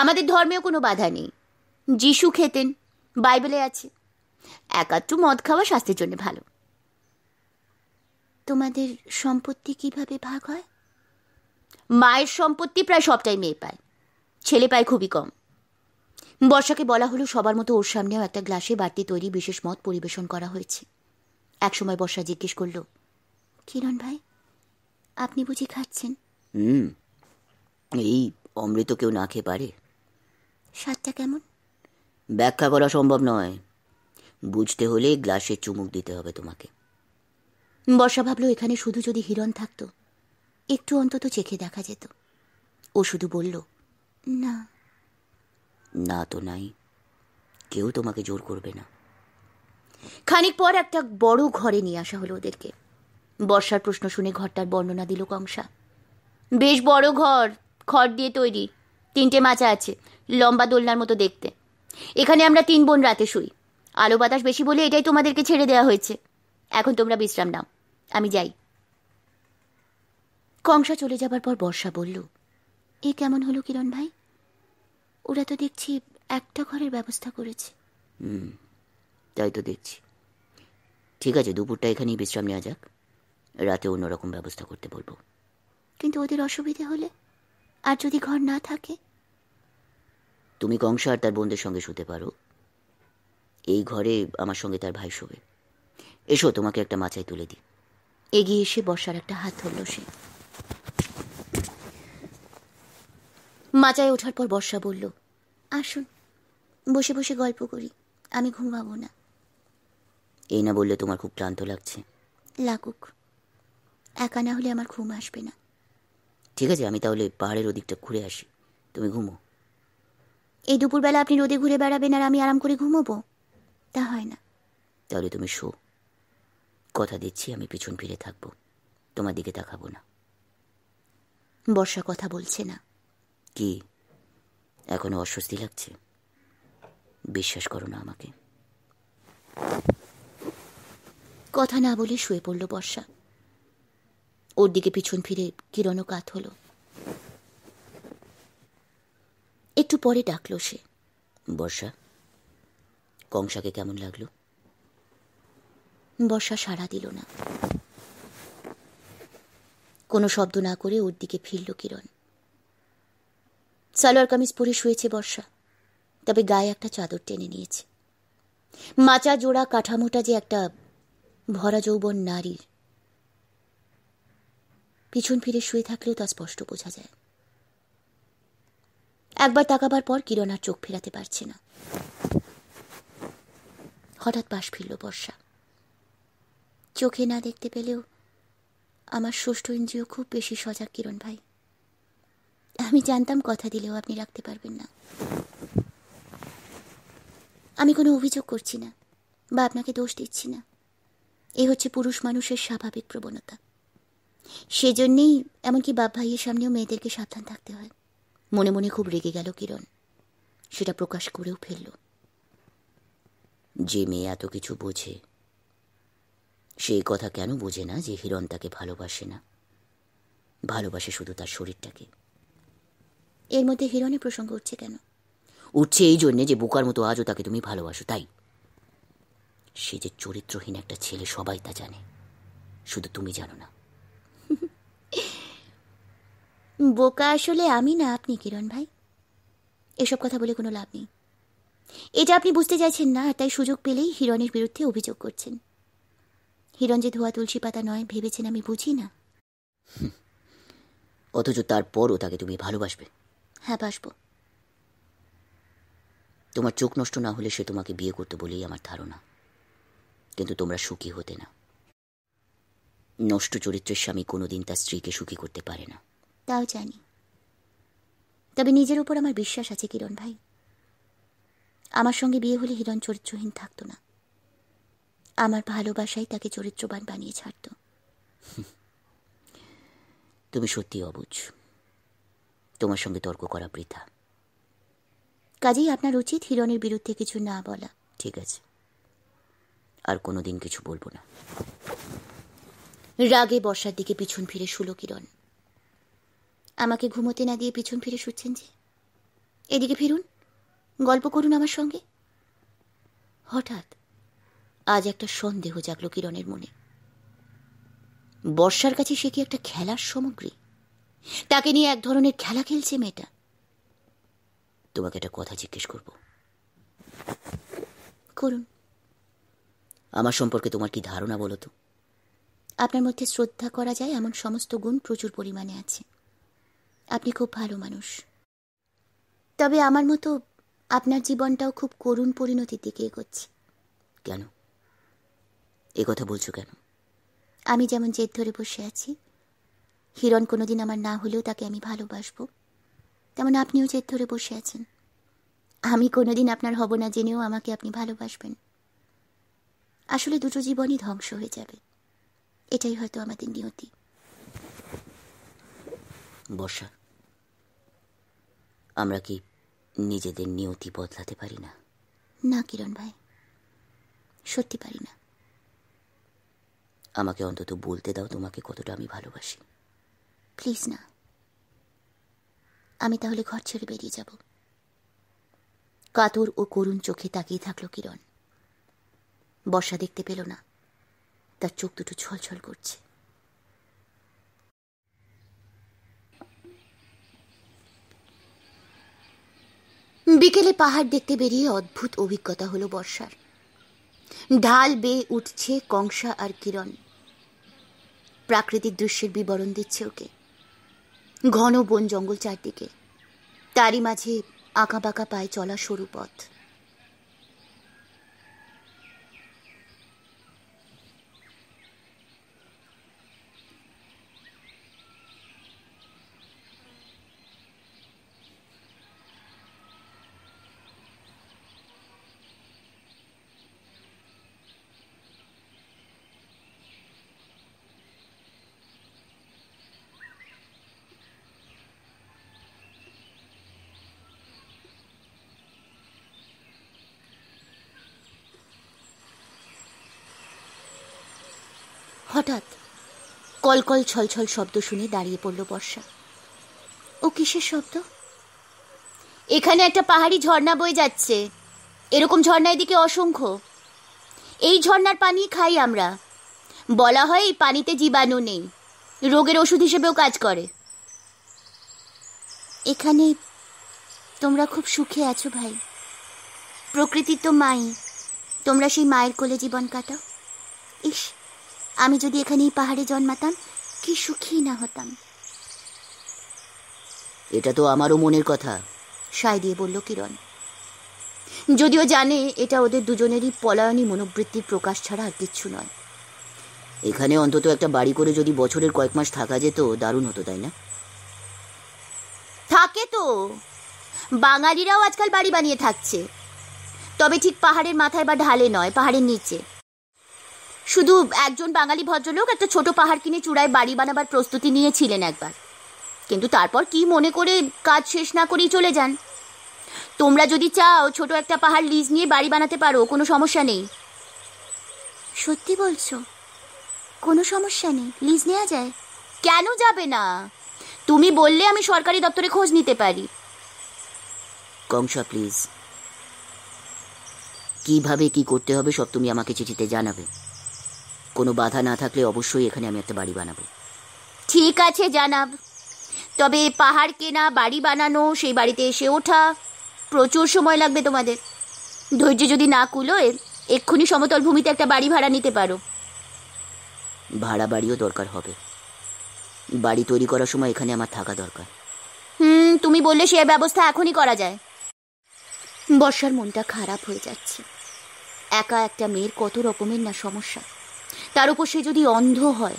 আমাদের ধর্মেও কোনো বাধা নেই যিশু খেতেন বাইবেলে আছে একাত্র মদ খাওয়া স্বাস্থ্যের জন্য ভালো তোমাদের সম্পত্তি কিভাবে ভাগ হয় মায়ের সম্পত্তি প্রায় সবটাই মেয়ে পায় ছেলে পায় খুবই কম বর্ষাকে বলা হলো সবার মতো ওর সামনেও একটা গ্লাসে বাড়তি তৈরি বিশেষ মত পরিবেশন করা হয়েছে একসময় বর্ষা জিজ্ঞেস করল কিরণ ভাই আপনি বুঝি খাচ্ছেন হুম এই অমৃত কেউ না খেয়ে পারে স্বাদটা কেমন ব্যাখ্যা করা সম্ভব নয় বুঝতে হলে গ্লাসে চুমুক দিতে হবে তোমাকে বর্ষা ভাবলো এখানে শুধু যদি হিরণ থাকতো একটু অন্তত চেখে দেখা যেত ও শুধু বলল না না তো নাই কেউ তোমাকে জোর করবে না খানিক পর একটা বড় ঘরে নিয়ে আসা হলো ওদেরকে বর্ষার প্রশ্ন শুনে ঘরটার বর্ণনা দিল কংসা বেশ বড় ঘর খড় দিয়ে তৈরি তিনটে মাচা আছে লম্বা দোলনার মতো দেখতে এখানে আমরা তিন বোন রাতে শুই আলো বাতাস বেশি বলে এটাই তোমাদেরকে ছেড়ে দেওয়া হয়েছে এখন তোমরা বিশ্রাম নাও আমি যাই কংসা চলে যাবার পর বর্ষা বলল এ কেমন হলো কিরণ ভাই ওরা তো দেখছি একটা ঘরের ব্যবস্থা করেছে হুম তাই তো দেখছি ঠিক আছে দুপুরটা এখানেই বিশ্রাম নেওয়া যাক রাতে অন্যরকম ব্যবস্থা করতে বলবো কিন্তু ওদের অসুবিধে হলে আর যদি ঘর না থাকে তুমি কংস আর তার বোনদের সঙ্গে শুতে পারো এই ঘরে আমার সঙ্গে তার ভাই শোবে এসো তোমাকে একটা মাচায় তুলে দিই এগিয়ে এসে বর্ষার একটা হাত ধরল সে মাচায় ওঠার পর বর্ষা বলল আসুন বসে বসে গল্প করি আমি ঘুমাবো না এই না বললে তোমার খুব ক্লান্ত লাগছে লাগুক একা না হলে আমার ঘুম আসবে না ঠিক আছে আমি তাহলে পাহাড়ের ওদিকটা ঘুরে আসি তুমি ঘুমো এই দুপুরবেলা আপনি রোদে ঘুরে বেড়াবেন আর আমি আরাম করে ঘুমোবো তা হয় না তাহলে তুমি শো কথা দিচ্ছি আমি পিছন ফিরে থাকবো তোমার দিকে তাকাবো না বর্ষা কথা বলছে না কি এখনো অস্বস্তি লাগছে বিশ্বাস করো না আমাকে কথা না বলে শুয়ে পড়ল বর্ষা ওর দিকে পিছন ফিরে কাত হল একটু পরে ডাকল সে বর্ষা কংসাকে কেমন লাগলো বর্ষা সাড়া দিল না কোনো শব্দ না করে ওর দিকে ফিরল কিরণ সালোয়ার কামিজ পরে শুয়েছে বর্ষা তবে গায়ে একটা চাদর টেনে নিয়েছে মাচা জোড়া কাঠামোটা যে একটা ভরা যৌবন নারীর পিছন ফিরে শুয়ে থাকলেও তা স্পষ্ট বোঝা যায় একবার তাকাবার পর কিরণ আর চোখ ফেরাতে পারছে না হঠাৎ পাশ ফিরল বর্ষা চোখে না দেখতে পেলেও আমার ষষ্ঠ ইন্দ্রিয় খুব বেশি সজাগ কিরণ ভাই আমি জানতাম কথা দিলেও আপনি রাখতে পারবেন না আমি কোনো অভিযোগ করছি না বা আপনাকে দোষ দিচ্ছি না এ হচ্ছে পুরুষ মানুষের স্বাভাবিক প্রবণতা সেজন্যেই এমনকি বাপ ভাইয়ের সামনেও মেয়েদেরকে সাবধান থাকতে হয় মনে মনে খুব রেগে গেল কিরণ সেটা প্রকাশ করেও ফেলল যে মেয়ে এত কিছু বোঝে সেই কথা কেন বোঝে না যে হিরণ তাকে ভালোবাসে না ভালোবাসে শুধু তার শরীরটাকে এর মধ্যে হিরণের প্রসঙ্গ উঠছে কেন উঠছে এই জন্যে যে বোকার মতো আজও তাকে তুমি ভালোবাসো তাই সে যে চরিত্রহীন একটা ছেলে সবাই তা জানে শুধু তুমি জানো না বোকা আসলে আমি না আপনি কিরণ ভাই এসব কথা বলে কোনো লাভ নেই এটা আপনি বুঝতে চাইছেন না তাই সুযোগ পেলেই হিরণের বিরুদ্ধে অভিযোগ করছেন হিরণ যে ধোয়া তুলসী পাতা নয় ভেবেছেন আমি বুঝি না অথচ তারপরও তাকে তুমি ভালোবাসবে হ্যাঁ বাসব তোমার চোখ নষ্ট না হলে সে তোমাকে বিয়ে করতে বলেই আমার ধারণা কিন্তু তোমরা সুখী হতে না নষ্ট চরিত্রের স্বামী কোনোদিন তার স্ত্রীকে সুখী করতে পারে না তাও জানি তবে নিজের উপর আমার বিশ্বাস আছে কিরণ ভাই আমার সঙ্গে বিয়ে হলে হিরণ চরিত্রহীন থাকতো না আমার ভালোবাসাই তাকে চরিত্রবান বানিয়ে ছাড়ত [LAUGHS] তুমি সত্যি অবুঝ তোমার সঙ্গে তর্ক করা বৃথা কাজেই আপনার উচিত হিরণের বিরুদ্ধে কিছু না বলা ঠিক আছে আর কোনোদিন কিছু বলবো না রাগে বর্ষার দিকে পিছন ফিরে শুলো কিরণ আমাকে ঘুমোতে না দিয়ে পিছন ফিরে শুচ্ছেন যে এদিকে ফিরুন গল্প করুন আমার সঙ্গে হঠাৎ আজ একটা সন্দেহ জাগল কিরণের মনে বর্ষার কাছে সে কি একটা খেলার সামগ্রী তাকে নিয়ে এক ধরনের খেলা খেলছে মেয়েটা তোমাকে একটা কথা জিজ্ঞেস করব করুন আমার সম্পর্কে তোমার কি ধারণা বলো তো আপনার মধ্যে শ্রদ্ধা করা যায় এমন সমস্ত গুণ প্রচুর পরিমাণে আছে আপনি খুব ভালো মানুষ তবে আমার মতো আপনার জীবনটাও খুব করুণ পরিণতির দিকে এগোচ্ছে কেন এ কথা বলছো কেন আমি যেমন জেদ ধরে বসে আছি হিরণ কোনোদিন আমার না হলেও তাকে আমি ভালোবাসব তেমন আপনিও জেদ ধরে বসে আছেন আমি কোনোদিন আপনার হব না জেনেও আমাকে আপনি ভালোবাসবেন আসলে দুটো জীবনই ধ্বংস হয়ে যাবে এটাই হয়তো আমাদের নিয়তি বর্ষা আমরা কি নিজেদের নিয়তি বদলাতে পারি না না কিরণ ভাই সত্যি পারি না আমাকে অন্তত বলতে দাও তোমাকে কতটা আমি ভালোবাসি প্লিজ না আমি তাহলে ঘর ছেড়ে বেরিয়ে যাব কাতর ও করুণ চোখে তাকিয়ে থাকলো কিরণ বর্ষা দেখতে পেল না তার চোখ দুটো ছলছল করছে বিকেলে পাহাড় দেখতে বেরিয়ে অদ্ভুত অভিজ্ঞতা হলো বর্ষার ঢাল বেয়ে উঠছে কংসা আর কিরণ প্রাকৃতিক দৃশ্যের বিবরণ দিচ্ছে ওকে ঘন বন জঙ্গল চারদিকে তারই মাঝে আঁকা বাঁকা পায়ে চলা সরু পথ হঠাৎ কলকল ছলছল শব্দ শুনে দাঁড়িয়ে পড়ল বর্ষা ও কিসের শব্দ এখানে একটা পাহাড়ি ঝর্ণা বয়ে যাচ্ছে এরকম ঝর্ণা এদিকে অসংখ্য এই ঝর্ণার পানি খাই আমরা বলা হয় এই পানিতে জীবাণু নেই রোগের ওষুধ হিসেবেও কাজ করে এখানে তোমরা খুব সুখে আছো ভাই প্রকৃতি তো মাই তোমরা সেই মায়ের কোলে জীবন কাটাও ইস আমি যদি এখানে এই পাহাড়ে জন্মাতাম কি সুখী না হতাম এটা তো আমারও মনের কথা সায় দিয়ে বলল কিরণ যদিও জানে এটা ওদের দুজনেরই পলায়নী মনোবৃত্তির প্রকাশ ছাড়া আর কিচ্ছু নয় এখানে অন্তত একটা বাড়ি করে যদি বছরের কয়েক মাস থাকা যেত দারুণ হতো তাই না থাকে তো বাঙালিরাও আজকাল বাড়ি বানিয়ে থাকছে তবে ঠিক পাহাড়ের মাথায় বা ঢালে নয় পাহাড়ের নিচে শুধু একজন বাঙালি ভদ্রলোক একটা ছোট পাহাড় কিনে চূড়ায় বাড়ি বানাবার প্রস্তুতি নিয়েছিলেন একবার কিন্তু তারপর কি মনে করে কাজ শেষ না করেই চলে যান তোমরা যদি চাও ছোট একটা পাহাড় লিজ নিয়ে বাড়ি বানাতে পারো কোনো সমস্যা নেই সত্যি বলছো কোনো সমস্যা নেই লিজ নেওয়া যায় কেন যাবে না তুমি বললে আমি সরকারি দপ্তরে খোঁজ নিতে পারি কংসা প্লিজ কিভাবে কি করতে হবে সব তুমি আমাকে চিঠিতে জানাবে কোনো বাধা না থাকলে অবশ্যই এখানে আমি একটা বাড়ি বানাবো ঠিক আছে জানাব তবে পাহাড় কেনা বাড়ি বানানো সেই বাড়িতে এসে ওঠা প্রচুর সময় লাগবে তোমাদের ধৈর্য যদি না কুলোয় এক্ষুনি সমতল ভূমিতে একটা বাড়ি ভাড়া নিতে পারো ভাড়া বাড়িও দরকার হবে বাড়ি তৈরি করার সময় এখানে আমার থাকা দরকার হুম তুমি বললে সে ব্যবস্থা এখনই করা যায় বর্ষার মনটা খারাপ হয়ে যাচ্ছে একা একটা মেয়ের কত রকমের না সমস্যা তার উপর সে যদি অন্ধ হয়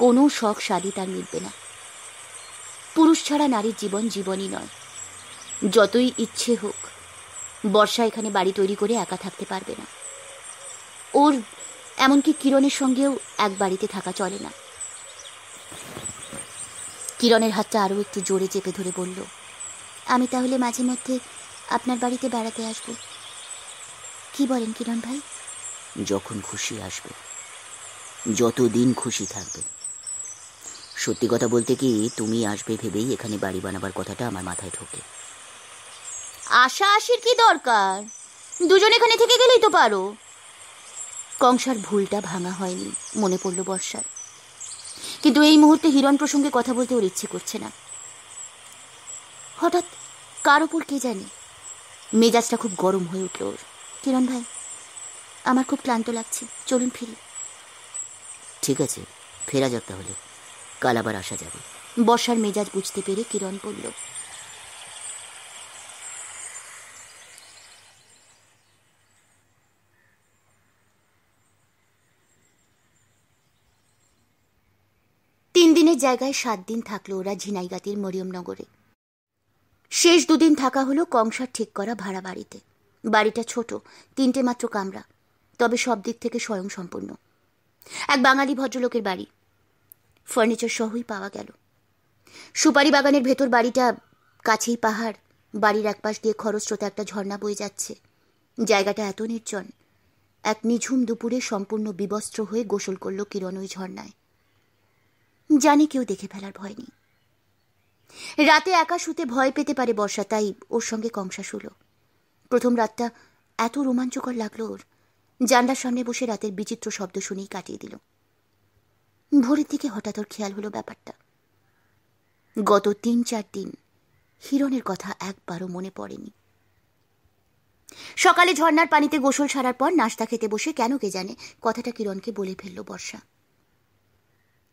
কোনো শখ সাদি তার মিটবে না পুরুষ ছাড়া নারীর জীবন জীবনই নয় যতই ইচ্ছে হোক বর্ষা এখানে বাড়ি তৈরি করে একা থাকতে পারবে না ওর এমনকি কিরণের সঙ্গেও এক বাড়িতে থাকা চলে না কিরণের হাতটা আরও একটু জোরে চেপে ধরে বলল আমি তাহলে মাঝে মধ্যে আপনার বাড়িতে বেড়াতে আসব কি বলেন কিরণ ভাই যখন খুশি আসবে যতদিন খুশি থাকবে সত্যি কথা বলতে কি তুমি আসবে ভেবেই এখানে বাড়ি বানাবার কথাটা আমার মাথায় ঢোকে আশা আসির কি দরকার দুজন এখানে থেকে গেলেই তো পারো কংসার ভুলটা ভাঙা হয়নি মনে পড়ল বর্ষার কিন্তু এই মুহূর্তে হিরণ প্রসঙ্গে কথা বলতে ওর ইচ্ছে করছে না হঠাৎ কার ওপর কে জানে মেজাজটা খুব গরম হয়ে উঠল ওর কিরণ ভাই আমার খুব ক্লান্ত লাগছে চলুন ফিরি ঠিক আছে ফেরা যাক তাহলে কাল আবার আসা যাবে বর্ষার মেজাজ বুঝতে পেরে কিরণ বলল তিন দিনের জায়গায় সাত দিন থাকলো ওরা ঝিনাইগাতির মরিয়মনগরে শেষ দুদিন থাকা হলো কংসার ঠিক করা ভাড়া বাড়িতে বাড়িটা ছোট তিনটে মাত্র কামরা তবে সব দিক থেকে স্বয়ং সম্পূর্ণ এক বাঙালি ভদ্রলোকের বাড়ি ফার্নিচার সহই পাওয়া গেল সুপারি বাগানের ভেতর বাড়িটা কাছেই পাহাড় বাড়ির একপাশ দিয়ে খরস্রোতে একটা ঝর্ণা বয়ে যাচ্ছে জায়গাটা এত নির্জন এক নিঝুম দুপুরে সম্পূর্ণ বিবস্ত্র হয়ে গোসল করল কিরণ ওই ঝর্ণায় জানি কেউ দেখে ফেলার ভয় নেই রাতে একা শুতে ভয় পেতে পারে বর্ষা তাই ওর সঙ্গে কংসা শুলো প্রথম রাতটা এত রোমাঞ্চকর লাগলো ওর জানলার সামনে বসে রাতের বিচিত্র শব্দ শুনেই কাটিয়ে দিল ভোরের দিকে হঠাৎ ওর খেয়াল হলো ব্যাপারটা গত তিন চার দিন হিরণের কথা একবারও মনে পড়েনি সকালে ঝর্নার পানিতে গোসল সারার পর নাস্তা খেতে বসে কেন কে জানে কথাটা কিরণকে বলে ফেলল বর্ষা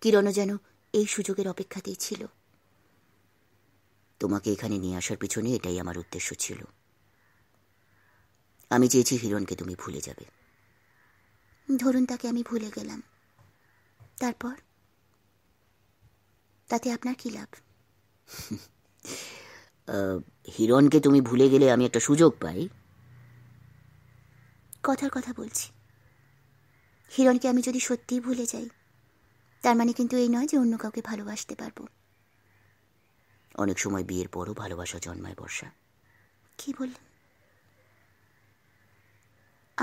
কিরণও যেন এই সুযোগের অপেক্ষাতেই ছিল তোমাকে এখানে নিয়ে আসার পিছনে এটাই আমার উদ্দেশ্য ছিল আমি চেয়েছি হিরণকে তুমি ভুলে যাবে ধরুন তাকে আমি ভুলে গেলাম তারপর তাতে আপনার কী লাভ [LAUGHS] হিরণকে তুমি ভুলে গেলে আমি একটা সুযোগ পাই কথার কথা বলছি হিরণকে আমি যদি সত্যিই ভুলে যাই তার মানে কিন্তু এই নয় যে অন্য কাউকে ভালোবাসতে পারবো অনেক সময় বিয়ের পরও ভালোবাসা জন্মায় বর্ষা কি বললেন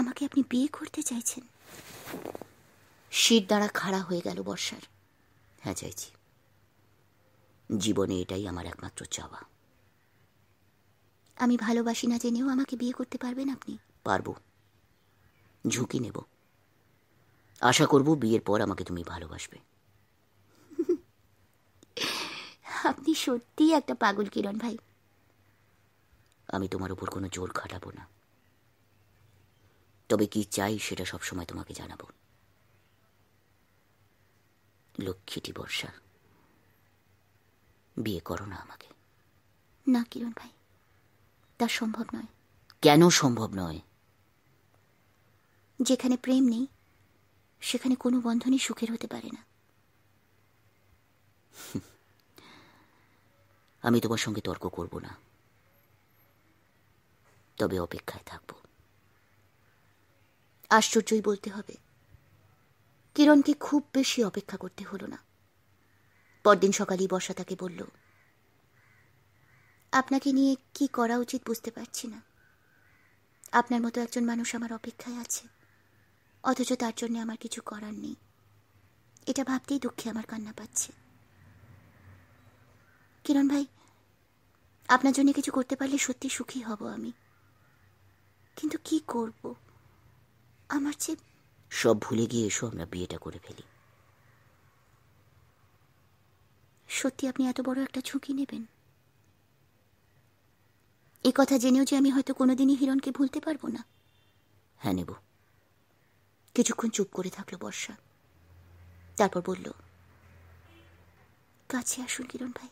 আমাকে আপনি বিয়ে করতে চাইছেন শির দ্বারা খাড়া হয়ে গেল বর্ষার হ্যাঁ চাইছি জীবনে এটাই আমার একমাত্র চাওয়া আমি ভালোবাসি না জেনেও আমাকে বিয়ে করতে পারবেন আপনি পারবো ঝুঁকি নেব আশা করব বিয়ের পর আমাকে তুমি ভালোবাসবে আপনি সত্যিই একটা পাগল কিরণ ভাই আমি তোমার উপর কোনো জোর খাটাবো না তবে কি চাই সেটা সবসময় তোমাকে জানাবো লক্ষ্মীটি বর্ষা বিয়ে করো না আমাকে না কিরণ ভাই তা সম্ভব নয় কেন সম্ভব নয় যেখানে প্রেম নেই সেখানে কোনো বন্ধনই সুখের হতে পারে না আমি তোমার সঙ্গে তর্ক করব না তবে অপেক্ষায় থাকবো আশ্চর্যই বলতে হবে কিরণকে খুব বেশি অপেক্ষা করতে হলো না পরদিন সকালেই বর্ষা তাকে বলল আপনাকে নিয়ে কি করা উচিত বুঝতে পারছি না আপনার মতো একজন মানুষ আমার অপেক্ষায় আছে অথচ তার জন্য আমার কিছু করার নেই এটা ভাবতেই দুঃখে আমার কান্না পাচ্ছে কিরণ ভাই আপনার জন্য কিছু করতে পারলে সত্যি সুখী হব আমি কিন্তু কি করবো আমার যে সব ভুলে গিয়ে এসো আমরা বিয়েটা করে ফেলি সত্যি আপনি এত বড় একটা ঝুঁকি নেবেন এ কথা জেনেও যে আমি হয়তো কোনোদিনই হিরণকে ভুলতে পারবো না হ্যাঁ নেব কিছুক্ষণ চুপ করে থাকলো বর্ষা তারপর বলল কাছে আসুন কিরণ ভাই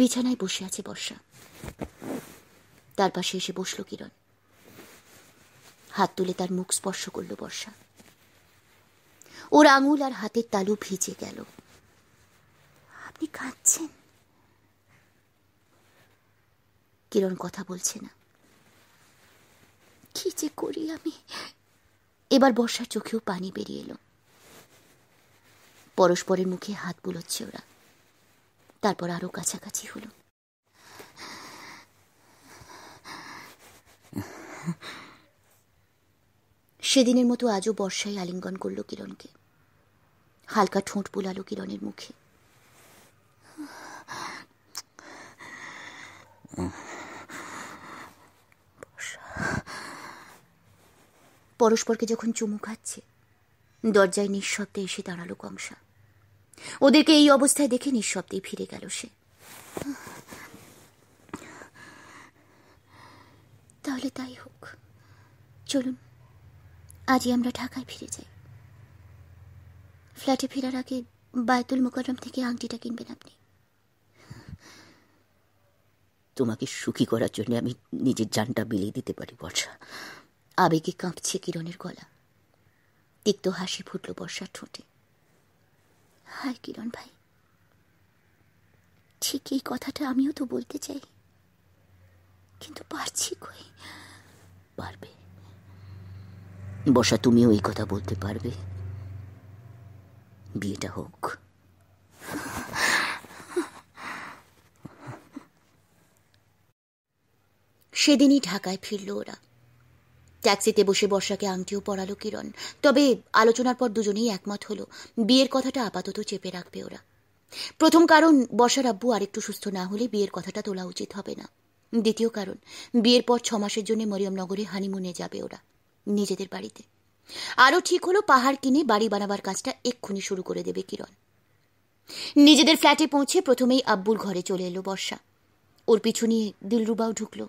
বিছানায় বসে আছে বর্ষা তার পাশে এসে বসলো কিরণ হাত তুলে তার মুখ স্পর্শ করল বর্ষা ওর আঙুল আর হাতের তালু ভিজে গেল আপনি কাঁদছেন কিরণ কথা বলছে না কি যে করি আমি এবার বর্ষার চোখেও পানি বেরিয়ে এলো পরস্পরের মুখে হাত বুলোচ্ছে ওরা তারপর আরো কাছাকাছি হলো সেদিনের মতো আজও বর্ষায় আলিঙ্গন করল কিরণকে হালকা ঠোঁট বোলালো কিরণের মুখে পরস্পরকে যখন চুমু খাচ্ছে দরজায় নিঃশব্দে এসে দাঁড়ালো কংসা ওদেরকে এই অবস্থায় দেখে নিঃশব্দেই ফিরে গেল সে তাহলে তাই হোক চলুন আজই আমরা ঢাকায় ফিরে যাই ফ্ল্যাটে ফেরার আগে বায়তুল মোকারম থেকে আংটিটা কিনবেন আপনি তোমাকে সুখী করার জন্য আমি নিজের যানটা বিলিয়ে দিতে পারি বর্ষা আবেগে কাঁপছে কিরণের গলা তিক্ত হাসি ফুটল বর্ষার ঠোঁটে হায় কিরণ ভাই ঠিক এই কথাটা আমিও তো বলতে চাই কিন্তু পারছি কই পারবে বসা তুমিও এই কথা বলতে পারবে বিয়েটা হোক সেদিনই ঢাকায় ফিরল ওরা ট্যাক্সিতে বসে বর্ষাকে আংটিও পড়ালো কিরণ তবে আলোচনার পর দুজনেই একমত হলো বিয়ের কথাটা আপাতত চেপে রাখবে ওরা প্রথম কারণ বর্ষার আব্বু আরেকটু সুস্থ না হলে বিয়ের কথাটা তোলা উচিত হবে না দ্বিতীয় কারণ বিয়ের পর ছ মাসের জন্য মরিয়মনগরে হানিমুনে যাবে ওরা নিজেদের বাড়িতে আরও ঠিক হলো পাহাড় কিনে বাড়ি বানাবার কাজটা এক্ষুনি শুরু করে দেবে কিরণ নিজেদের ফ্ল্যাটে পৌঁছে প্রথমেই আব্বুর ঘরে চলে এলো বর্ষা ওর পিছু নিয়ে দিলরুবাও ঢুকল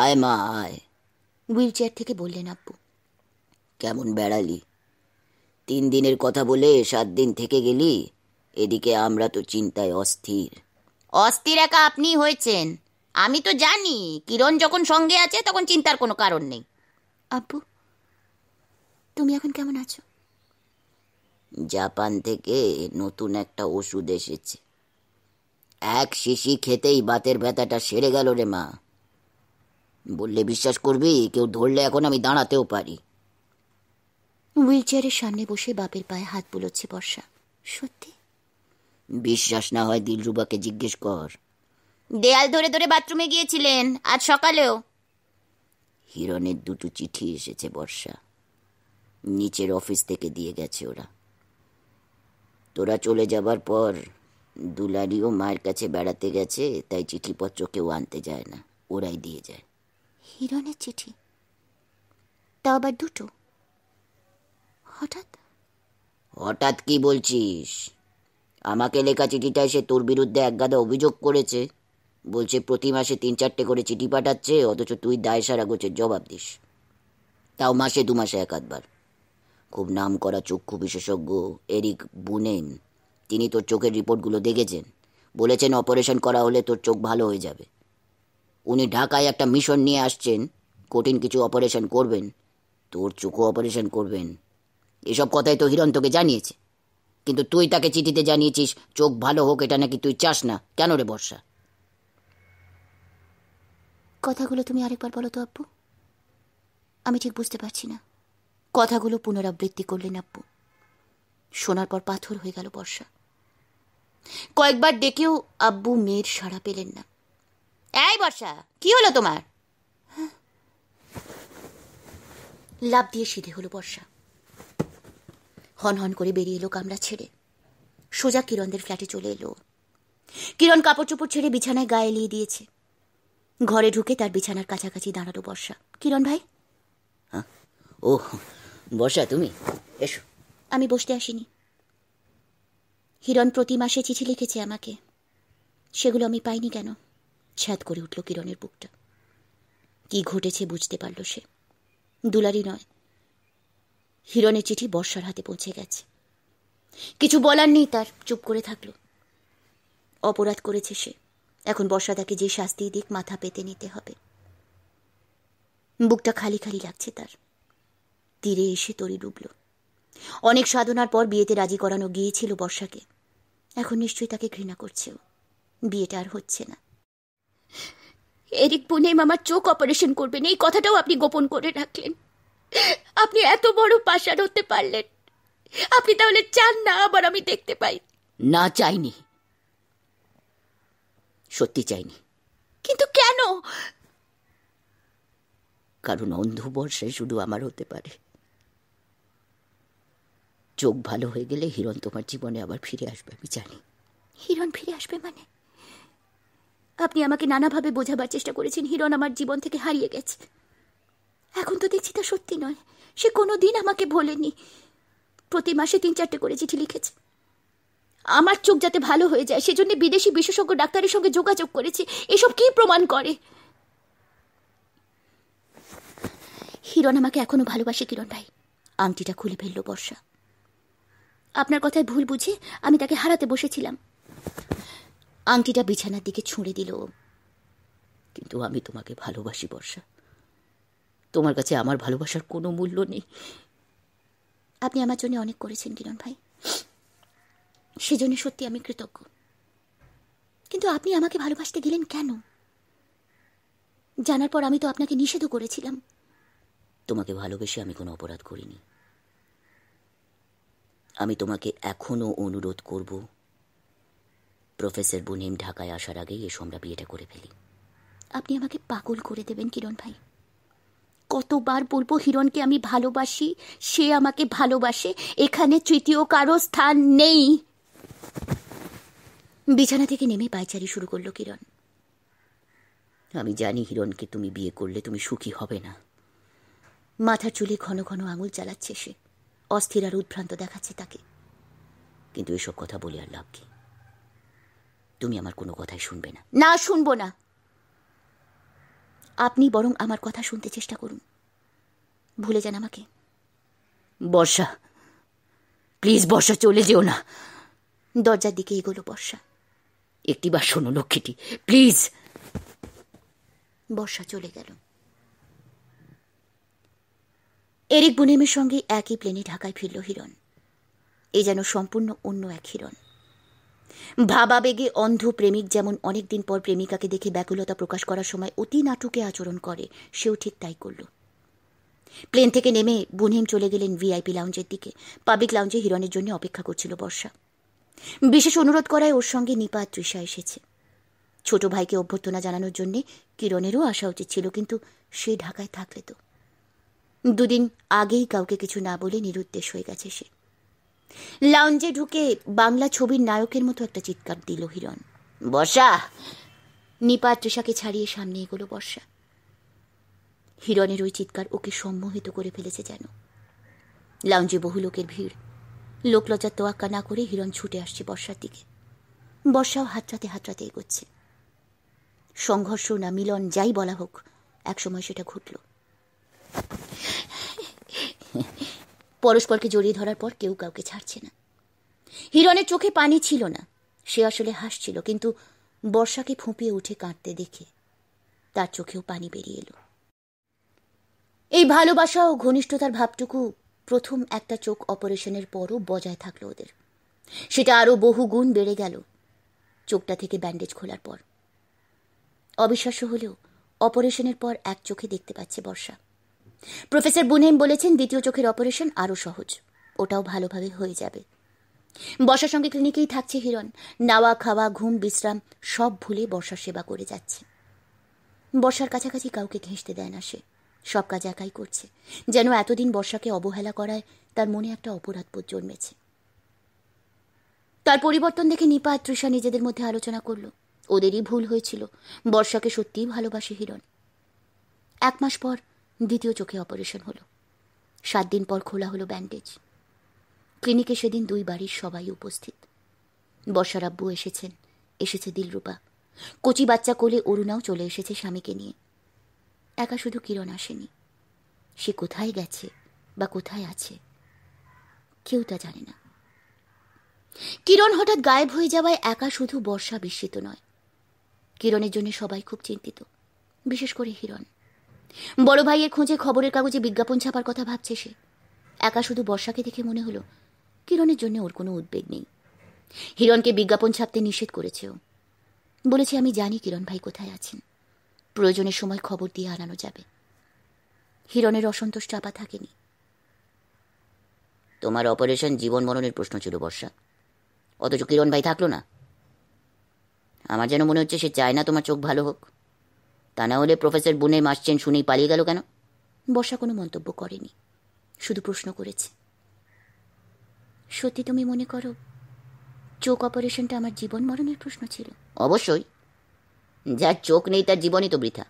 আয় মা আয় হুইল চেয়ার থেকে বললেন আব্বু কেমন বেড়ালি তিন দিনের কথা বলে সাত দিন থেকে গেলি এদিকে আমরা তো চিন্তায় অস্থির অস্থির একা আপনি হয়েছেন আমি তো জানি কিরণ যখন সঙ্গে আছে তখন চিন্তার কোনো কারণ নেই আব্বু তুমি এখন কেমন আছো জাপান থেকে নতুন একটা ওষুধ এসেছে এক শিশি খেতেই বাতের ব্যথাটা সেরে গেল রে মা বললে বিশ্বাস করবি কেউ ধরলে এখন আমি দাঁড়াতেও পারি হুইল চেয়ারের সামনে বসে বাপের পায়ে হাত বুলোচ্ছে বর্ষা সত্যি বিশ্বাস না হয় দিলরুবাকে জিজ্ঞেস কর দেয়াল ধরে ধরে বাথরুমে গিয়েছিলেন আজ সকালেও হিরণের দুটো চিঠি এসেছে বর্ষা নিচের অফিস থেকে দিয়ে গেছে ওরা তোরা চলে যাবার পর দুলারিও মায়ের কাছে বেড়াতে গেছে তাই চিঠিপত্র কেউ আনতে যায় না ওরাই দিয়ে যায় হিরণের চিঠি তা আবার দুটো হঠাৎ হঠাৎ কি বলছিস আমাকে লেখা চিঠিটা সে তোর বিরুদ্ধে একগাদা অভিযোগ করেছে বলছে প্রতি মাসে তিন চারটে করে চিঠি পাঠাচ্ছে অথচ তুই দায় সারা গোছের জবাব দিস তাও মাসে দু মাসে এক আধবার খুব নাম করা চক্ষু বিশেষজ্ঞ এরিক বুনেন তিনি তোর চোখের রিপোর্টগুলো দেখেছেন বলেছেন অপারেশন করা হলে তোর চোখ ভালো হয়ে যাবে উনি ঢাকায় একটা মিশন নিয়ে আসছেন কঠিন কিছু অপারেশন করবেন তোর চোখও অপারেশন করবেন এসব কথাই তো হিরণ তোকে জানিয়েছে কিন্তু তুই তাকে চিঠিতে জানিয়েছিস চোখ ভালো হোক এটা নাকি তুই চাস না কেন রে বর্ষা কথাগুলো তুমি আরেকবার বলো তো আব্বু আমি ঠিক বুঝতে পারছি না কথাগুলো পুনরাবৃত্তি করলেন আব্বু শোনার পর পাথর হয়ে গেল বর্ষা কয়েকবার ডেকেও আব্বু মেয়ের সাড়া পেলেন না এই বর্ষা কি হলো তোমার লাভ দিয়ে সিধে হলো বর্ষা হনহন করে বেরিয়ে এলো কামরা ছেড়ে সোজা কিরণদের ফ্ল্যাটে চলে এলো কিরণ কাপড় চোপড় ছেড়ে বিছানায় গায়ে এলিয়ে দিয়েছে ঘরে ঢুকে তার বিছানার কাছাকাছি দাঁড়ালো বর্ষা কিরণ ভাই ও বর্ষা তুমি এসো আমি বসতে আসিনি হিরণ প্রতি মাসে চিঠি লিখেছে আমাকে সেগুলো আমি পাইনি কেন ছ্যাদ করে উঠল কিরণের বুকটা কি ঘটেছে বুঝতে পারল সে দুলারি নয় হিরণের চিঠি বর্ষার হাতে পৌঁছে গেছে কিছু বলার নেই তার চুপ করে থাকল অপরাধ করেছে সে এখন বর্ষা তাকে যে শাস্তি দিক মাথা পেতে নিতে হবে বুকটা খালি খালি লাগছে তার তীরে এসে তরি ডুবল অনেক সাধনার পর বিয়েতে রাজি করানো গিয়েছিল বর্ষাকে এখন নিশ্চয়ই তাকে ঘৃণা করছেও বিয়েটা আর হচ্ছে না এরিক পুনেম আমার চোখ অপারেশন করবেন এই কথাটাও আপনি গোপন করে রাখলেন আপনি এত বড় পাশার হতে পারলেন আপনি তাহলে চান না আবার আমি দেখতে পাই না চাইনি সত্যি চাইনি কিন্তু কেন কারণ অন্ধ বর্ষায় শুধু আমার হতে পারে চোখ ভালো হয়ে গেলে হিরণ তোমার জীবনে আবার ফিরে আসবে আমি জানি হিরণ ফিরে আসবে মানে আপনি আমাকে নানাভাবে বোঝাবার চেষ্টা করেছেন হিরণ আমার জীবন থেকে হারিয়ে গেছে এখন তো দেখছি তা সত্যি নয় সে কোনো দিন আমাকে ভোলেনি প্রতি মাসে তিন চারটে করে চিঠি লিখেছে আমার চোখ যাতে ভালো হয়ে যায় সেজন্য বিদেশি বিশেষজ্ঞ ডাক্তারের সঙ্গে যোগাযোগ করেছে এসব কি প্রমাণ করে হিরণ আমাকে এখনো ভালোবাসে কিরণ ভাই আংটিটা খুলে ফেললো বর্ষা আপনার কথায় ভুল বুঝে আমি তাকে হারাতে বসেছিলাম আংটিটা বিছানার দিকে ছুঁড়ে দিল কিন্তু আমি তোমাকে ভালোবাসি বর্ষা তোমার কাছে আমার ভালোবাসার কোনো মূল্য নেই আপনি আমার জন্য অনেক করেছেন কিরণ ভাই সেজন্য সত্যি আমি কৃতজ্ঞ কিন্তু আপনি আমাকে ভালোবাসতে গেলেন কেন জানার পর আমি তো আপনাকে নিষেধও করেছিলাম তোমাকে ভালোবেসে আমি কোনো অপরাধ করিনি আমি তোমাকে এখনও অনুরোধ করব প্রফেসর বুনিম ঢাকায় আসার আগেই এসো আমরা বিয়েটা করে ফেলি আপনি আমাকে পাগল করে দেবেন কিরণ ভাই কতবার বলবো হিরণকে আমি ভালোবাসি সে আমাকে ভালোবাসে এখানে তৃতীয় কারো স্থান নেই বিছানা থেকে নেমে পায়চারি শুরু করলো কিরণ আমি জানি হিরণকে তুমি বিয়ে করলে তুমি সুখী হবে না মাথার চুলে ঘন ঘন আঙুল চালাচ্ছে সে অস্থির আর উদ্ভ্রান্ত দেখাচ্ছে তাকে কিন্তু এসব কথা বলে আর লাভ কি তুমি আমার কোনো কথাই শুনবে না না শুনব না আপনি বরং আমার কথা শুনতে চেষ্টা করুন ভুলে যান আমাকে বর্ষা প্লিজ বর্ষা চলে যেও না দরজার দিকে এগোলো বর্ষা একটিবার শোনো লক্ষ্মীটি প্লিজ বর্ষা চলে গেল এরিক বুনেমের সঙ্গে একই প্লেনে ঢাকায় ফিরল হিরণ এ যেন সম্পূর্ণ অন্য এক হিরণ ভাবাবেগে অন্ধ প্রেমিক যেমন অনেকদিন পর প্রেমিকাকে দেখে ব্যাকুলতা প্রকাশ করার সময় অতি নাটুকে আচরণ করে সেও ঠিক তাই করল প্লেন থেকে নেমে বুনহেম চলে গেলেন ভিআইপি লাউঞ্জের দিকে পাবলিক লাউঞ্জে হিরণের জন্য অপেক্ষা করছিল বর্ষা বিশেষ অনুরোধ করায় ওর সঙ্গে নিপা তৃষা এসেছে ছোট ভাইকে অভ্যর্থনা জানানোর জন্যে কিরণেরও আসা উচিত ছিল কিন্তু সে ঢাকায় থাকলে তো দুদিন আগেই কাউকে কিছু না বলে নিরুদ্দেশ হয়ে গেছে সে লাউঞ্জে ঢুকে বাংলা ছবির নায়কের মতো একটা চিৎকার দিল হিরণ বর্ষা নিপা তৃষাকে ছাড়িয়ে সামনে এগোলো বর্ষা হিরণের ওই চিৎকার ওকে সম্মোহিত করে ফেলেছে যেন লাউঞ্জে বহু লোকের ভিড় লোকলজ্জার তোয়াক্কা না করে হিরণ ছুটে আসছে বর্ষার দিকে বর্ষাও হাতরাতে হাতরাতে এগোচ্ছে সংঘর্ষ না মিলন যাই বলা হোক একসময় সেটা ঘটল পরস্পরকে জড়িয়ে ধরার পর কেউ কাউকে ছাড়ছে না হিরণের চোখে পানি ছিল না সে আসলে হাসছিল কিন্তু বর্ষাকে ফুঁপিয়ে উঠে কাঁদতে দেখে তার চোখেও পানি বেরিয়ে এলো এই ভালোবাসা ও ঘনিষ্ঠতার ভাবটুকু প্রথম একটা চোখ অপারেশনের পরও বজায় থাকলো ওদের সেটা আরও বহু গুণ বেড়ে গেল চোখটা থেকে ব্যান্ডেজ খোলার পর অবিশ্বাস্য হলেও অপারেশনের পর এক চোখে দেখতে পাচ্ছে বর্ষা প্রফেসর বুনেম বলেছেন দ্বিতীয় চোখের অপারেশন আরও সহজ ওটাও ভালোভাবে হয়ে যাবে বর্ষার সঙ্গে ক্লিনিকেই থাকছে হিরণ নাওয়া খাওয়া ঘুম বিশ্রাম সব ভুলে বর্ষার সেবা করে যাচ্ছে বর্ষার কাছাকাছি কাউকে ঘেঁষতে দেয় না সে সব কাজ একাই করছে যেন এতদিন বর্ষাকে অবহেলা করায় তার মনে একটা অপরাধবোধ জন্মেছে তার পরিবর্তন দেখে নিপা আর তৃষা নিজেদের মধ্যে আলোচনা করল ওদেরই ভুল হয়েছিল বর্ষাকে সত্যিই ভালোবাসে হিরণ এক মাস পর দ্বিতীয় চোখে অপারেশন হলো সাত দিন পর খোলা হলো ব্যান্ডেজ ক্লিনিকে সেদিন দুই বাড়ির সবাই উপস্থিত বর্ষার আব্বু এসেছেন এসেছে দিলরূপা কচি বাচ্চা কোলে অরুণাও চলে এসেছে স্বামীকে নিয়ে একা শুধু কিরণ আসেনি সে কোথায় গেছে বা কোথায় আছে কেউ তা জানে না কিরণ হঠাৎ গায়েব হয়ে যাওয়ায় একা শুধু বর্ষা বিস্মিত নয় কিরণের জন্য সবাই খুব চিন্তিত বিশেষ করে হিরণ বড় ভাইয়ের খোঁজে খবরের কাগজে বিজ্ঞাপন ছাপার কথা ভাবছে সে একা শুধু বর্ষাকে দেখে মনে হলো কিরণের জন্য ওর কোনো উদ্বেগ নেই হিরণকে বিজ্ঞাপন ছাপতে নিষেধ করেছে ও বলেছে আমি জানি কিরণ ভাই কোথায় আছেন প্রয়োজনের সময় খবর দিয়ে আনানো যাবে হিরণের অসন্তোষ চাপা থাকেনি তোমার অপারেশন জীবন মরণের প্রশ্ন ছিল বর্ষা অথচ কিরণ ভাই থাকলো না আমার যেন মনে হচ্ছে সে চায় না তোমার চোখ ভালো হোক তা না হলে প্রফেসর বুনে মাসছেন শুনেই পালিয়ে গেল কেন বসা কোনো মন্তব্য করেনি শুধু প্রশ্ন করেছে সত্যি তুমি মনে করো চোখ অপারেশনটা আমার জীবন মরণের প্রশ্ন ছিল অবশ্যই যার চোখ নেই তার জীবনই তো বৃথা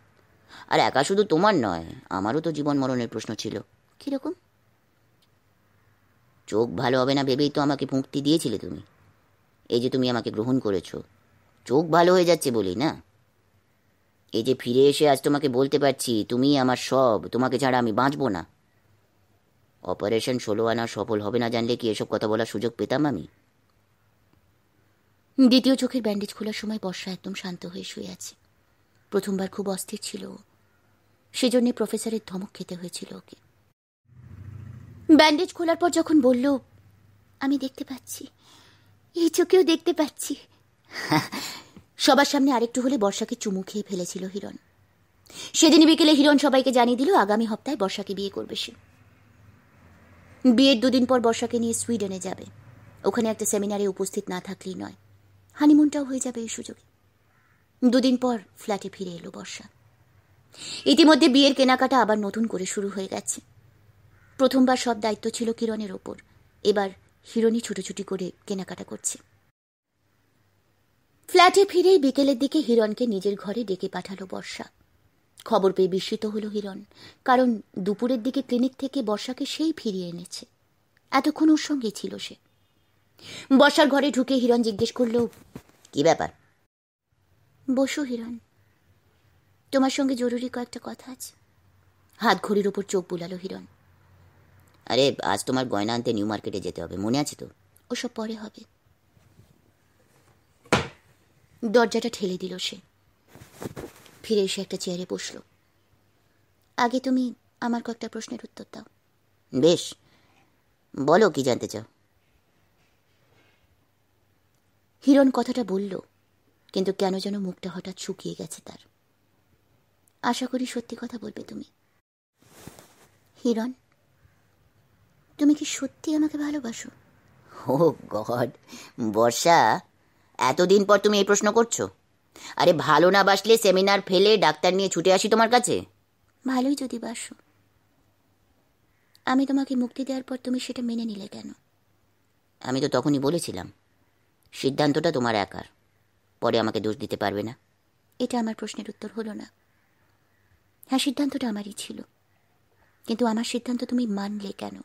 আর একা শুধু তোমার নয় আমারও তো জীবন মরণের প্রশ্ন ছিল কীরকম চোখ ভালো হবে না ভেবেই তো আমাকে মুক্তি দিয়েছিলে তুমি এই যে তুমি আমাকে গ্রহণ করেছো চোখ ভালো হয়ে যাচ্ছে বলি না এই যে ফিরে এসে আজ তোমাকে বলতে পারছি তুমি আমার সব তোমাকে ছাড়া আমি বাঁচব না অপারেশন ষোলো আনা সফল হবে না জানলে কি এসব কথা বলার সুযোগ পেতাম আমি দ্বিতীয় চোখের ব্যান্ডেজ খোলার সময় বর্ষা একদম শান্ত হয়ে শুয়ে আছে প্রথমবার খুব অস্থির ছিল সেজন্য প্রফেসরের ধমক খেতে হয়েছিল ওকে ব্যান্ডেজ খোলার পর যখন বলল আমি দেখতে পাচ্ছি এই চোখেও দেখতে পাচ্ছি সবার সামনে আরেকটু হলে বর্ষাকে চুমু খেয়ে ফেলেছিল হিরণ সেদিন বিকেলে হিরণ সবাইকে জানিয়ে দিল আগামী হপ্তায় বর্ষাকে বিয়ে করবে সে বিয়ের দুদিন পর বর্ষাকে নিয়ে সুইডেনে যাবে ওখানে একটা সেমিনারে উপস্থিত না থাকলেই নয় হানিমুনটাও হয়ে যাবে এই সুযোগে দুদিন পর ফ্ল্যাটে ফিরে এলো বর্ষা ইতিমধ্যে বিয়ের কেনাকাটা আবার নতুন করে শুরু হয়ে গেছে প্রথমবার সব দায়িত্ব ছিল কিরণের ওপর এবার হিরণই ছুটোছুটি করে কেনাকাটা করছে ফ্ল্যাটে ফিরেই বিকেলের দিকে হিরণকে নিজের ঘরে ডেকে পাঠালো বর্ষা খবর পেয়ে বিস্মিত হলো হিরণ কারণ দুপুরের দিকে ক্লিনিক থেকে বর্ষাকে সেই ফিরিয়ে এনেছে এতক্ষণ ওর সঙ্গে ছিল সে বর্ষার ঘরে ঢুকে হিরণ জিজ্ঞেস করল কি ব্যাপার বসু হিরণ তোমার সঙ্গে জরুরি কয়েকটা কথা আছে হাত ঘড়ির ওপর চোখ বুলালো হিরণ আরে আজ তোমার গয়না আনতে নিউ মার্কেটে যেতে হবে মনে আছে তো ওসব পরে হবে দরজাটা ঠেলে দিল সে ফিরে এসে একটা চেয়ারে বসল আগে তুমি আমার কয়েকটা প্রশ্নের উত্তর দাও বেশ বলো কি জানতে চাও হিরণ কথাটা বলল কিন্তু কেন যেন মুখটা হঠাৎ শুকিয়ে গেছে তার আশা করি সত্যি কথা বলবে তুমি হিরণ তুমি কি সত্যি আমাকে ভালোবাসো ও গড বর্ষা এতদিন পর তুমি এই প্রশ্ন করছো আরে ভালো না বাসলে সেমিনার ফেলে ডাক্তার নিয়ে ছুটে আসি তোমার কাছে ভালোই যদি বাসো আমি তোমাকে মুক্তি দেওয়ার পর তুমি সেটা মেনে নিলে কেন আমি তো তখনই বলেছিলাম সিদ্ধান্তটা তোমার একার পরে আমাকে দোষ দিতে পারবে না এটা আমার প্রশ্নের উত্তর হলো না হ্যাঁ সিদ্ধান্তটা আমারই ছিল কিন্তু আমার সিদ্ধান্ত তুমি মানলে কেন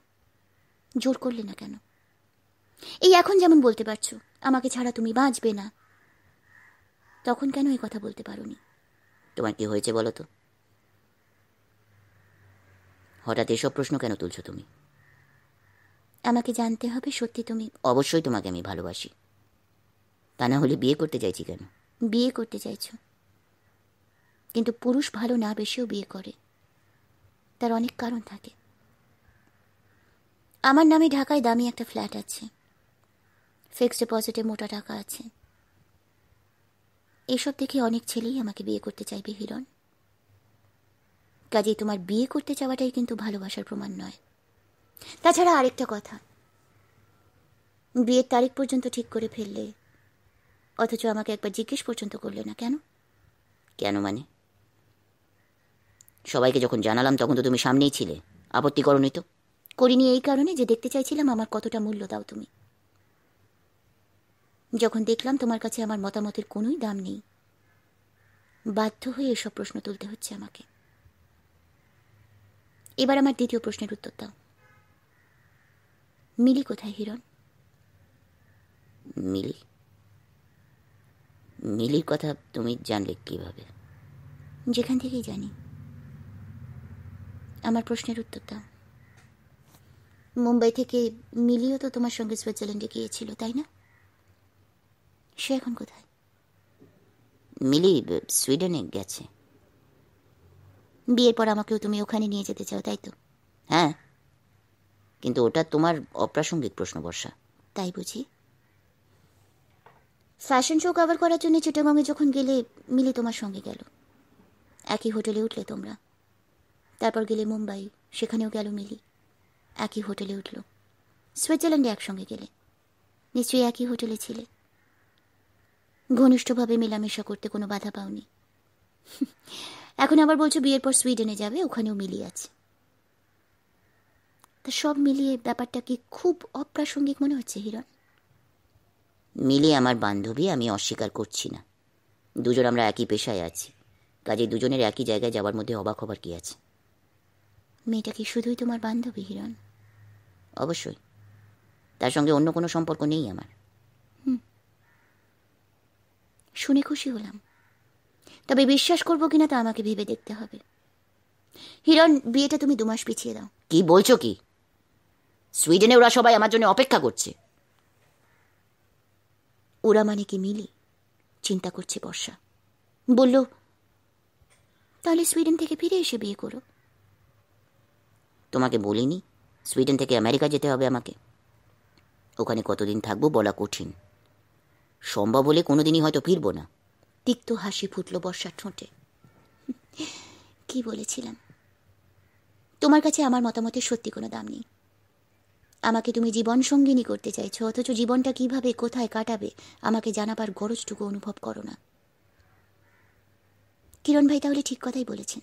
জোর করলে না কেন এই এখন যেমন বলতে পারছো আমাকে ছাড়া তুমি বাঁচবে না তখন কেন এই কথা বলতে পারোনি তোমার কি হয়েছে বলো তো হঠাৎ এসব প্রশ্ন কেন তুলছো তুমি আমাকে জানতে হবে সত্যি তুমি অবশ্যই তোমাকে আমি ভালোবাসি তা না হলে বিয়ে করতে চাইছি কেন বিয়ে করতে চাইছো কিন্তু পুরুষ ভালো না বেশিও বিয়ে করে তার অনেক কারণ থাকে আমার নামে ঢাকায় দামি একটা ফ্ল্যাট আছে ফিক্সড ডিপোজিটে মোটা টাকা আছে এসব দেখে অনেক ছেলেই আমাকে বিয়ে করতে চাইবে হিরণ কাজেই তোমার বিয়ে করতে চাওয়াটাই কিন্তু ভালোবাসার প্রমাণ নয় তাছাড়া আরেকটা কথা বিয়ের তারিখ পর্যন্ত ঠিক করে ফেললে অথচ আমাকে একবার জিজ্ঞেস পর্যন্ত করলে না কেন কেন মানে সবাইকে যখন জানালাম তখন তো তুমি সামনেই ছিলে আপত্তি করনি তো করিনি এই কারণে যে দেখতে চাইছিলাম আমার কতটা মূল্য দাও তুমি যখন দেখলাম তোমার কাছে আমার মতামতের কোনোই দাম নেই বাধ্য হয়ে এসব প্রশ্ন তুলতে হচ্ছে আমাকে এবার আমার দ্বিতীয় প্রশ্নের উত্তর দাও মিলি কোথায় হিরণ মিলি মিলির কথা তুমি জানলে কিভাবে যেখান থেকেই জানি আমার প্রশ্নের উত্তর দাও মুম্বাই থেকে মিলিও তো তোমার সঙ্গে সুইজারল্যান্ডে গিয়েছিল তাই না সে এখন কোথায় মিলি সুইডেনে গেছে বিয়ের পর আমাকেও তুমি ওখানে নিয়ে যেতে চাও তাই তো হ্যাঁ কিন্তু ওটা তোমার অপ্রাসঙ্গিক প্রশ্ন বর্ষা তাই বুঝি ফ্যাশন শো কভার করার জন্য চিটাগঙ্গে যখন গেলে মিলি তোমার সঙ্গে গেল একই হোটেলে উঠলে তোমরা তারপর গেলে মুম্বাই সেখানেও গেল মিলি একই হোটেলে উঠল সুইজারল্যান্ডে একসঙ্গে গেলে নিশ্চয়ই একই হোটেলে ছিলে ঘনিষ্ঠভাবে মেলামেশা করতে কোনো বাধা পাওনি এখন আবার বলছো বিয়ের পর সুইডেনে যাবে ওখানেও মিলিয়ে আছে তা সব মিলিয়ে ব্যাপারটা কি খুব অপ্রাসঙ্গিক মনে হচ্ছে হিরণ মিলি আমার বান্ধবী আমি অস্বীকার করছি না দুজন আমরা একই পেশায় আছি কাজে দুজনের একই জায়গায় যাওয়ার মধ্যে অবাক হবার কি আছে মেয়েটা কি শুধুই তোমার বান্ধবী হিরণ অবশ্যই তার সঙ্গে অন্য কোনো সম্পর্ক নেই আমার শুনে খুশি হলাম তবে বিশ্বাস করব কিনা তা আমাকে ভেবে দেখতে হবে হিরণ বিয়েটা তুমি দুমাস পিছিয়ে দাও কি বলছো কি সুইডেনে ওরা সবাই আমার জন্য অপেক্ষা করছে ওরা মানে কি মিলি চিন্তা করছে বর্ষা বলল তাহলে সুইডেন থেকে ফিরে এসে বিয়ে করো তোমাকে বলিনি সুইডেন থেকে আমেরিকা যেতে হবে আমাকে ওখানে কতদিন থাকবো বলা কঠিন সম্ভব হলে কোনোদিনই হয়তো ফিরব না তিক্ত হাসি ফুটল বর্ষার ঠোঁটে [LAUGHS] কি বলেছিলাম তোমার কাছে আমার মতামতের সত্যি কোনো দাম নেই আমাকে তুমি জীবন সঙ্গিনী করতে চাইছো অথচ জীবনটা কিভাবে কোথায় কাটাবে আমাকে জানাবার গরজটুকু অনুভব করো না কিরণ ভাই তাহলে ঠিক কথাই বলেছেন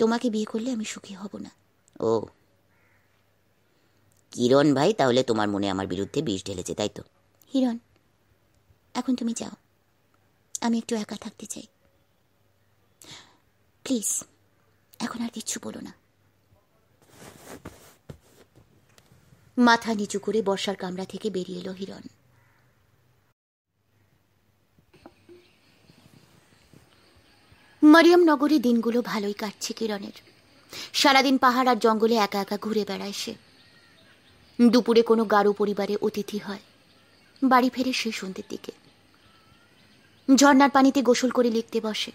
তোমাকে বিয়ে করলে আমি সুখী হব না ও কিরণ ভাই তাহলে তোমার মনে আমার বিরুদ্ধে বিষ ঢেলেছে তাই তো হিরণ এখন তুমি যাও আমি একটু একা থাকতে চাই প্লিজ এখন আর কিচ্ছু বলো না মাথা নিচু করে বর্ষার কামরা থেকে বেরিয়ে এলো হিরণ নগরে দিনগুলো ভালোই কাটছে কিরণের সারাদিন পাহাড় আর জঙ্গলে একা একা ঘুরে বেড়ায় সে দুপুরে কোনো গারো পরিবারে অতিথি হয় বাড়ি ফেরে সে সন্ধ্যের দিকে ঝর্নার পানিতে গোসল করে লিখতে বসে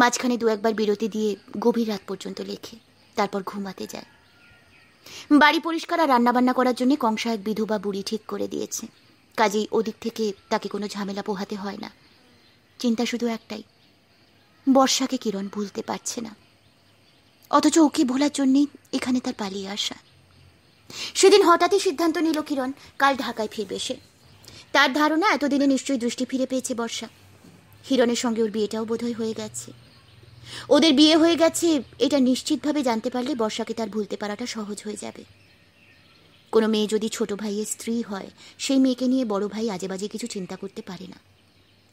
মাঝখানে দু একবার বিরতি দিয়ে গভীর রাত পর্যন্ত লেখে তারপর ঘুমাতে যায় বাড়ি পরিষ্কার আর রান্নাবান্না করার জন্য কংসা এক বিধবা বুড়ি ঠিক করে দিয়েছে কাজেই ওদিক থেকে তাকে কোনো ঝামেলা পোহাতে হয় না চিন্তা শুধু একটাই বর্ষাকে কিরণ ভুলতে পারছে না অথচ ওকে ভোলার জন্যেই এখানে তার পালিয়ে আসা সেদিন হঠাৎই সিদ্ধান্ত নিল কিরণ কাল ঢাকায় ফিরবে সে তার ধারণা এতদিনে নিশ্চয়ই দৃষ্টি ফিরে পেয়েছে বর্ষা হিরণের সঙ্গে ওর বিয়েটাও বোধহয় হয়ে গেছে ওদের বিয়ে হয়ে গেছে এটা নিশ্চিতভাবে জানতে পারলে বর্ষাকে তার ভুলতে পারাটা সহজ হয়ে যাবে কোনো মেয়ে যদি ছোট ভাইয়ের স্ত্রী হয় সেই মেয়েকে নিয়ে বড় ভাই আজে বাজে কিছু চিন্তা করতে পারে না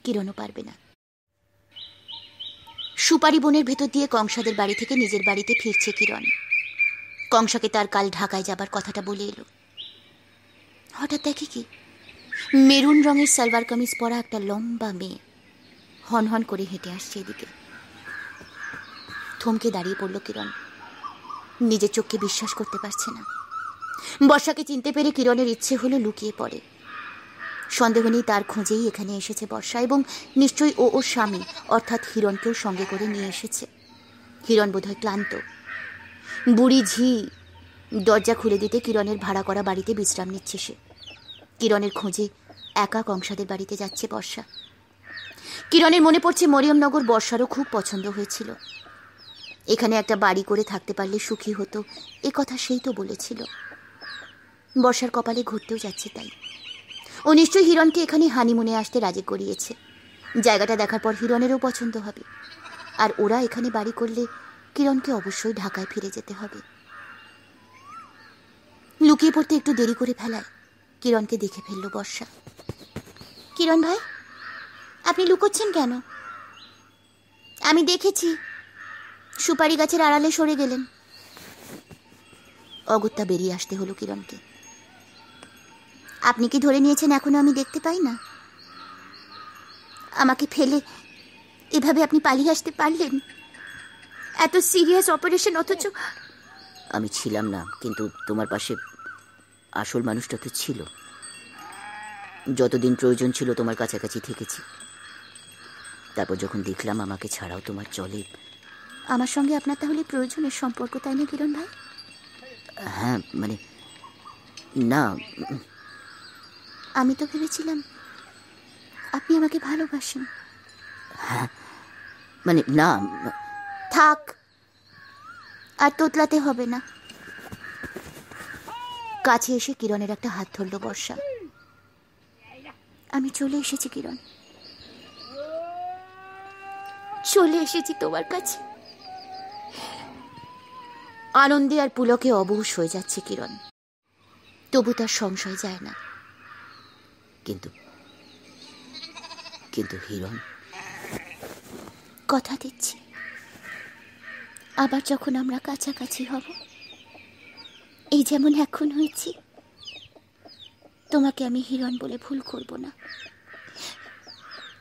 কিরণও পারবে না সুপারি বনের ভেতর দিয়ে কংসাদের বাড়ি থেকে নিজের বাড়িতে ফিরছে কিরণ কংসাকে তার কাল ঢাকায় যাবার কথাটা বলে এলো হঠাৎ দেখে কি মেরুন রঙের সালোয়ার কামিজ পরা একটা লম্বা মেয়ে হনহন করে হেঁটে আসছে এদিকে থমকে দাঁড়িয়ে পড়ল কিরণ নিজের চোখকে বিশ্বাস করতে পারছে না বর্ষাকে চিনতে পেরে কিরণের ইচ্ছে হলো লুকিয়ে পড়ে সন্দেহ নেই তার খোঁজেই এখানে এসেছে বর্ষা এবং নিশ্চয়ই ও ও স্বামী অর্থাৎ হিরণকেও সঙ্গে করে নিয়ে এসেছে হিরণ বোধহয় ক্লান্ত বুড়ি ঝি দরজা খুলে দিতে কিরণের ভাড়া করা বাড়িতে বিশ্রাম নিচ্ছে সে কিরণের খোঁজে একা কংসাদের বাড়িতে যাচ্ছে বর্ষা কিরণের মনে পড়ছে মরিয়মনগর বর্ষারও খুব পছন্দ হয়েছিল এখানে একটা বাড়ি করে থাকতে পারলে সুখী হতো এ কথা সেই তো বলেছিল বর্ষার কপালে ঘুরতেও যাচ্ছে তাই ও নিশ্চয়ই হিরণকে এখানে হানিমুনে আসতে রাজি করিয়েছে জায়গাটা দেখার পর হিরণেরও পছন্দ হবে আর ওরা এখানে বাড়ি করলে কিরণকে অবশ্যই ঢাকায় ফিরে যেতে হবে লুকিয়ে পড়তে একটু দেরি করে ফেলায় কিরণকে দেখে ফেলল বর্ষা কিরণ ভাই আপনি লুকোচ্ছেন কেন আমি দেখেছি সুপারি গাছের আড়ালে সরে গেলেন অগত্যা বেরিয়ে আসতে হলো কিরণকে আপনি কি ধরে নিয়েছেন এখনো আমি দেখতে পাই না আমাকে ফেলে এভাবে আপনি পালিয়ে আসতে পারলেন এত সিরিয়াস অপারেশন অথচ আমি ছিলাম না কিন্তু তোমার পাশে আসল মানুষটা তো ছিল যতদিন প্রয়োজন ছিল তোমার কাছাকাছি থেকেছি তারপর যখন দেখলাম আমাকে ছাড়াও তোমার চলে আমার সঙ্গে আপনার তাহলে প্রয়োজনের সম্পর্ক তাই না কিরণ ভাই হ্যাঁ মানে না আমি তো ভেবেছিলাম আপনি আমাকে ভালোবাসেন হ্যাঁ মানে না থাক আর তোতলাতে হবে না কাছে এসে কিরণের একটা হাত ধরল বর্ষা আমি চলে এসেছি কিরণ চলে এসেছি তোমার কাছে আনন্দে আর পুলকে অবহুস হয়ে যাচ্ছে কিরণ তবু তার সংশয় যায় না কিন্তু কিন্তু হিরণ কথা দিচ্ছি আবার যখন আমরা কাছাকাছি হব এই যেমন এখন হয়েছি তোমাকে আমি হিরণ বলে ভুল করব না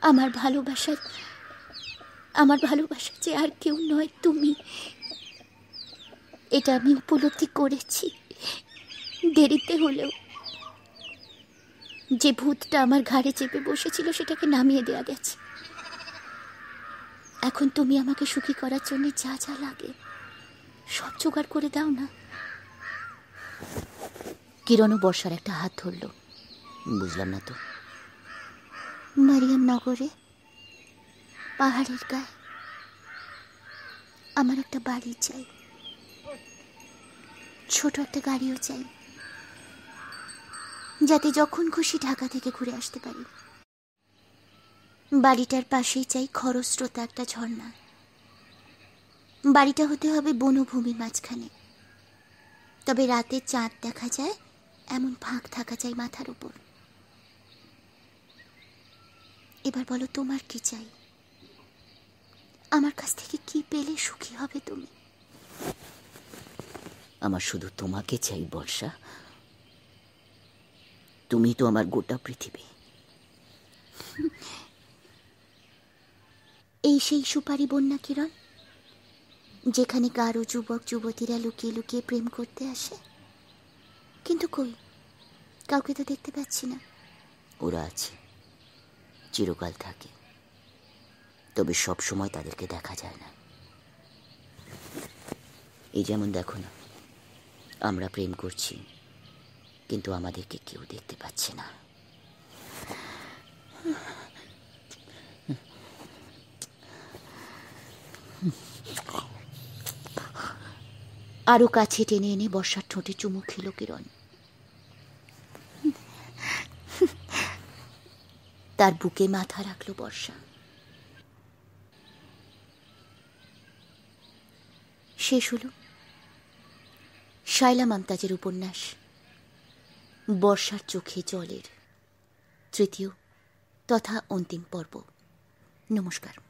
আমার ভালোবাসার আমার ভালোবাসা যে আর কেউ নয় তুমি এটা আমি উপলব্ধি করেছি দেরিতে হলেও যে ভূতটা আমার ঘাড়ে চেপে বসেছিল সেটাকে নামিয়ে দেয়া গেছে এখন তুমি আমাকে সুখী করার জন্য যা যা লাগে সব জোগাড় করে দাও না কিরণও বর্ষার একটা হাত ধরল বুঝলাম না তো মারিয়াম নগরে পাহাড়ের গায়ে আমার একটা বাড়ি চাই ছোট একটা গাড়িও চাই যাতে যখন খুশি ঢাকা থেকে ঘুরে আসতে পারি বাড়িটার পাশেই চাই খরস্রোতা একটা ঝর্ণা বাড়িটা হতে হবে বনভূমির মাঝখানে তবে রাতে চাঁদ দেখা যায় এমন ফাঁক থাকা যায় মাথার উপর এবার বলো তোমার কি চাই আমার কাছ থেকে কি পেলে সুখী হবে তুমি আমার শুধু তোমাকে চাই বর্ষা তুমি তো আমার গোটা পৃথিবী এই সেই সুপারি বন্যা কিরণ যেখানে কারো যুবক যুবতীরা লুকিয়ে লুকিয়ে প্রেম করতে আসে কিন্তু কই কাউকে তো দেখতে পাচ্ছি না ওরা আছে চিরকাল থাকে তবে সব সময় তাদেরকে দেখা যায় না এই যেমন দেখো না আমরা প্রেম করছি কিন্তু আমাদেরকে কেউ দেখতে পাচ্ছে না Oh. [LAUGHS] আরো কাছে টেনে এনে বর্ষার ঠোঁটে চুমু খেল কিরণ তার বুকে মাথা রাখলো বর্ষা শেষ হল সাইলা মামতাজের উপন্যাস বর্ষার চোখে জলের তৃতীয় তথা অন্তিম পর্ব নমস্কার